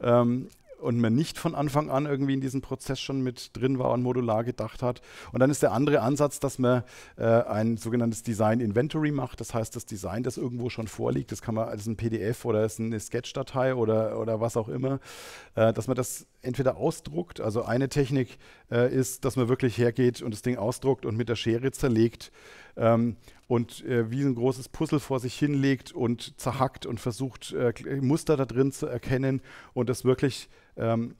ähm, und man nicht von Anfang an irgendwie in diesem Prozess schon mit drin war und modular gedacht hat. Und dann ist der andere Ansatz, dass man äh, ein sogenanntes Design Inventory macht. Das heißt, das Design, das irgendwo schon vorliegt, das kann man als ein PDF oder als eine Sketch-Datei oder, oder was auch immer, äh, dass man das entweder ausdruckt. Also eine Technik äh, ist, dass man wirklich hergeht und das Ding ausdruckt und mit der Schere zerlegt. Ähm, und äh, wie ein großes Puzzle vor sich hinlegt und zerhackt und versucht, äh, Muster da drin zu erkennen und das wirklich ähm,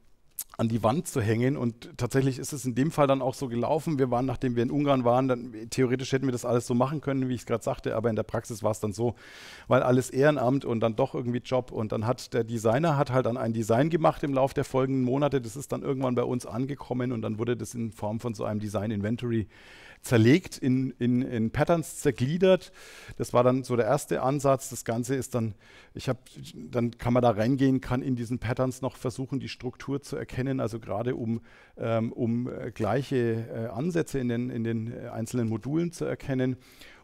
an die Wand zu hängen. Und tatsächlich ist es in dem Fall dann auch so gelaufen. Wir waren, nachdem wir in Ungarn waren, dann theoretisch hätten wir das alles so machen können, wie ich es gerade sagte, aber in der Praxis war es dann so, weil alles Ehrenamt und dann doch irgendwie Job. Und dann hat der Designer hat halt dann ein Design gemacht im Laufe der folgenden Monate. Das ist dann irgendwann bei uns angekommen und dann wurde das in Form von so einem Design Inventory äh, zerlegt, in, in, in Patterns zergliedert. Das war dann so der erste Ansatz. Das Ganze ist dann, ich habe, dann kann man da reingehen, kann in diesen Patterns noch versuchen, die Struktur zu erkennen, also gerade um, ähm, um äh, gleiche äh, Ansätze in den, in den äh, einzelnen Modulen zu erkennen.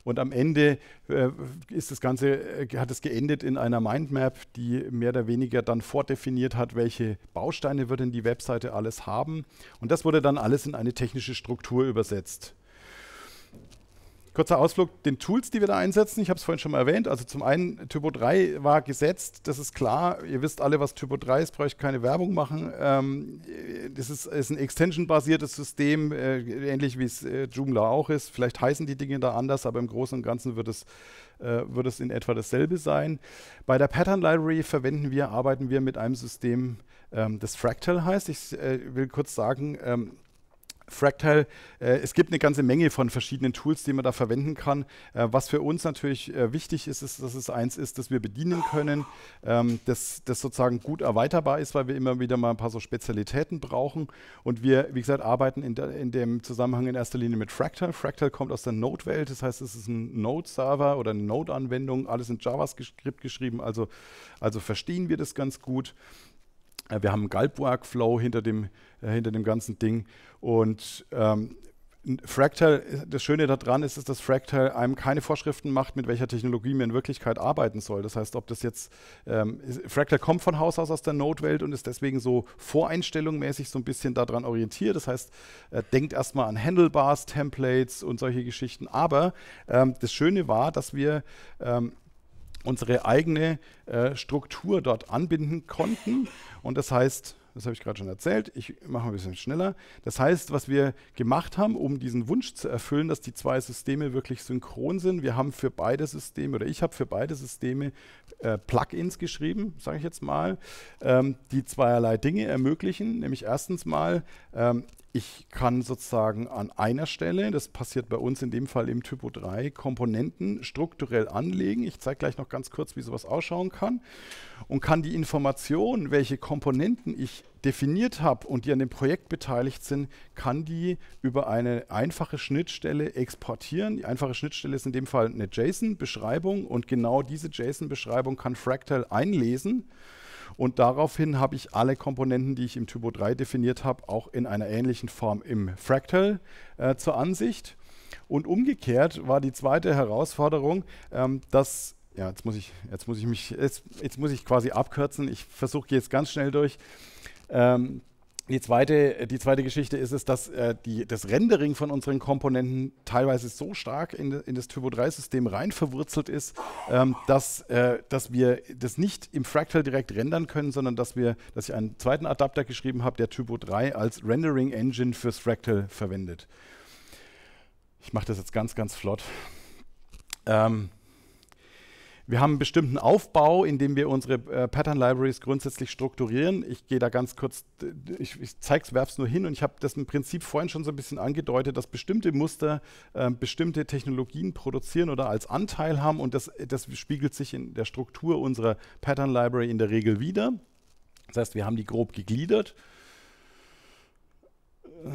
Und am Ende äh, ist das Ganze, äh, hat es geendet in einer Mindmap, die mehr oder weniger dann vordefiniert hat, welche Bausteine wird denn die Webseite alles haben. Und das wurde dann alles in eine technische Struktur übersetzt. Kurzer Ausflug den Tools, die wir da einsetzen. Ich habe es vorhin schon mal erwähnt. Also zum einen, Typo 3 war gesetzt, das ist klar. Ihr wisst alle, was Typo 3 ist, brauche ich keine Werbung machen. Ähm, das ist, ist ein Extension-basiertes System, äh, ähnlich wie es äh, Joomla auch ist. Vielleicht heißen die Dinge da anders, aber im Großen und Ganzen wird es, äh, wird es in etwa dasselbe sein. Bei der Pattern Library verwenden wir, arbeiten wir mit einem System, ähm, das Fractal heißt. Ich äh, will kurz sagen, ähm, Fractal. Äh, es gibt eine ganze Menge von verschiedenen Tools, die man da verwenden kann. Äh, was für uns natürlich äh, wichtig ist, ist, dass es eins ist, das wir bedienen können, ähm, das, das sozusagen gut erweiterbar ist, weil wir immer wieder mal ein paar so Spezialitäten brauchen. Und wir, wie gesagt, arbeiten in, de, in dem Zusammenhang in erster Linie mit Fractal. Fractal kommt aus der Node-Welt, das heißt, es ist ein Node-Server oder eine Node-Anwendung, alles in JavaScript geschrieben, also, also verstehen wir das ganz gut. Äh, wir haben einen Galb-Workflow hinter dem, äh, hinter dem ganzen Ding. Und ähm, Fractal, das Schöne daran ist, ist, dass Fractal einem keine Vorschriften macht, mit welcher Technologie man in Wirklichkeit arbeiten soll. Das heißt, ob das jetzt, ähm, Fractal kommt von Haus aus aus der Node-Welt und ist deswegen so voreinstellungmäßig so ein bisschen daran orientiert. Das heißt, äh, denkt erstmal an Handlebars, Templates und solche Geschichten. Aber ähm, das Schöne war, dass wir ähm, unsere eigene äh, Struktur dort anbinden konnten. Und das heißt, das habe ich gerade schon erzählt, ich mache ein bisschen schneller. Das heißt, was wir gemacht haben, um diesen Wunsch zu erfüllen, dass die zwei Systeme wirklich synchron sind, wir haben für beide Systeme oder ich habe für beide Systeme äh, Plugins geschrieben, sage ich jetzt mal, ähm, die zweierlei Dinge ermöglichen, nämlich erstens mal ähm, ich kann sozusagen an einer Stelle, das passiert bei uns in dem Fall im Typo 3, Komponenten strukturell anlegen. Ich zeige gleich noch ganz kurz, wie sowas ausschauen kann. Und kann die Information, welche Komponenten ich definiert habe und die an dem Projekt beteiligt sind, kann die über eine einfache Schnittstelle exportieren. Die einfache Schnittstelle ist in dem Fall eine JSON-Beschreibung und genau diese JSON-Beschreibung kann Fractal einlesen und daraufhin habe ich alle Komponenten, die ich im Typo 3 definiert habe, auch in einer ähnlichen Form im Fractal äh, zur Ansicht. Und umgekehrt war die zweite Herausforderung, ähm, dass ja, jetzt muss ich, jetzt muss ich mich, jetzt, jetzt muss ich quasi abkürzen. Ich versuche jetzt ganz schnell durch. Ähm, die zweite, äh, die zweite Geschichte ist es, dass äh, die, das Rendering von unseren Komponenten teilweise so stark in, in das Turbo 3-System rein verwurzelt ist, ähm, dass, äh, dass wir das nicht im Fractal direkt rendern können, sondern dass wir, dass ich einen zweiten Adapter geschrieben habe, der Turbo 3 als Rendering Engine fürs Fractal verwendet. Ich mache das jetzt ganz, ganz flott. Ähm, wir haben einen bestimmten Aufbau, in dem wir unsere äh, Pattern Libraries grundsätzlich strukturieren. Ich gehe da ganz kurz, ich, ich zeige es, werfe es nur hin und ich habe das im Prinzip vorhin schon so ein bisschen angedeutet, dass bestimmte Muster äh, bestimmte Technologien produzieren oder als Anteil haben und das, das spiegelt sich in der Struktur unserer Pattern Library in der Regel wieder. Das heißt, wir haben die grob gegliedert. Äh,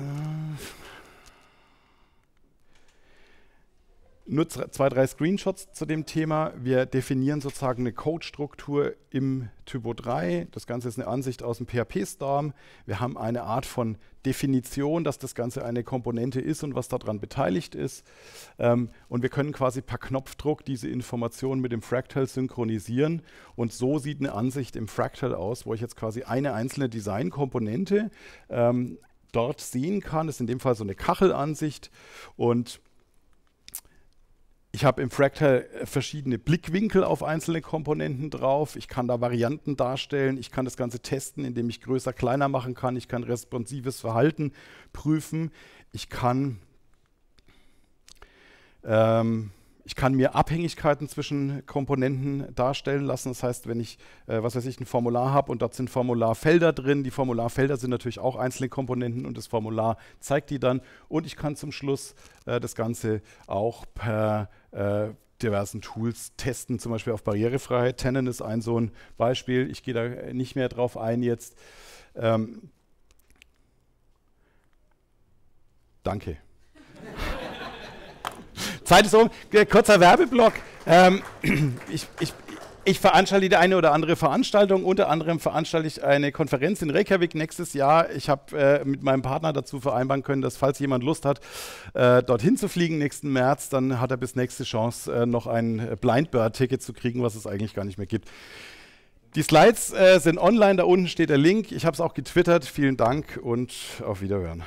nur zwei, drei Screenshots zu dem Thema. Wir definieren sozusagen eine Code-Struktur im Typo 3. Das Ganze ist eine Ansicht aus dem PHP-Storm. Wir haben eine Art von Definition, dass das Ganze eine Komponente ist und was daran beteiligt ist. Ähm, und wir können quasi per Knopfdruck diese Informationen mit dem Fractal synchronisieren. Und so sieht eine Ansicht im Fractal aus, wo ich jetzt quasi eine einzelne Designkomponente ähm, dort sehen kann. Das ist in dem Fall so eine Kachelansicht und ich habe im Fractal äh, verschiedene Blickwinkel auf einzelne Komponenten drauf. Ich kann da Varianten darstellen. Ich kann das Ganze testen, indem ich größer, kleiner machen kann. Ich kann responsives Verhalten prüfen. Ich kann, ähm, ich kann mir Abhängigkeiten zwischen Komponenten darstellen lassen. Das heißt, wenn ich, äh, was weiß ich, ein Formular habe und dort sind Formularfelder drin. Die Formularfelder sind natürlich auch einzelne Komponenten und das Formular zeigt die dann. Und ich kann zum Schluss äh, das Ganze auch per äh, diversen Tools testen, zum Beispiel auf Barrierefreiheit. Tenon ist ein so ein Beispiel. Ich gehe da nicht mehr drauf ein jetzt. Ähm Danke. [laughs] Zeit ist um. Kurzer Werbeblock. Ähm [clears throat] ich, ich, ich veranstalte die eine oder andere Veranstaltung. Unter anderem veranstalte ich eine Konferenz in Reykjavik nächstes Jahr. Ich habe äh, mit meinem Partner dazu vereinbaren können, dass falls jemand Lust hat, äh, dorthin zu fliegen nächsten März, dann hat er bis nächste Chance, äh, noch ein Blindbird-Ticket zu kriegen, was es eigentlich gar nicht mehr gibt. Die Slides äh, sind online, da unten steht der Link. Ich habe es auch getwittert. Vielen Dank und auf Wiederhören.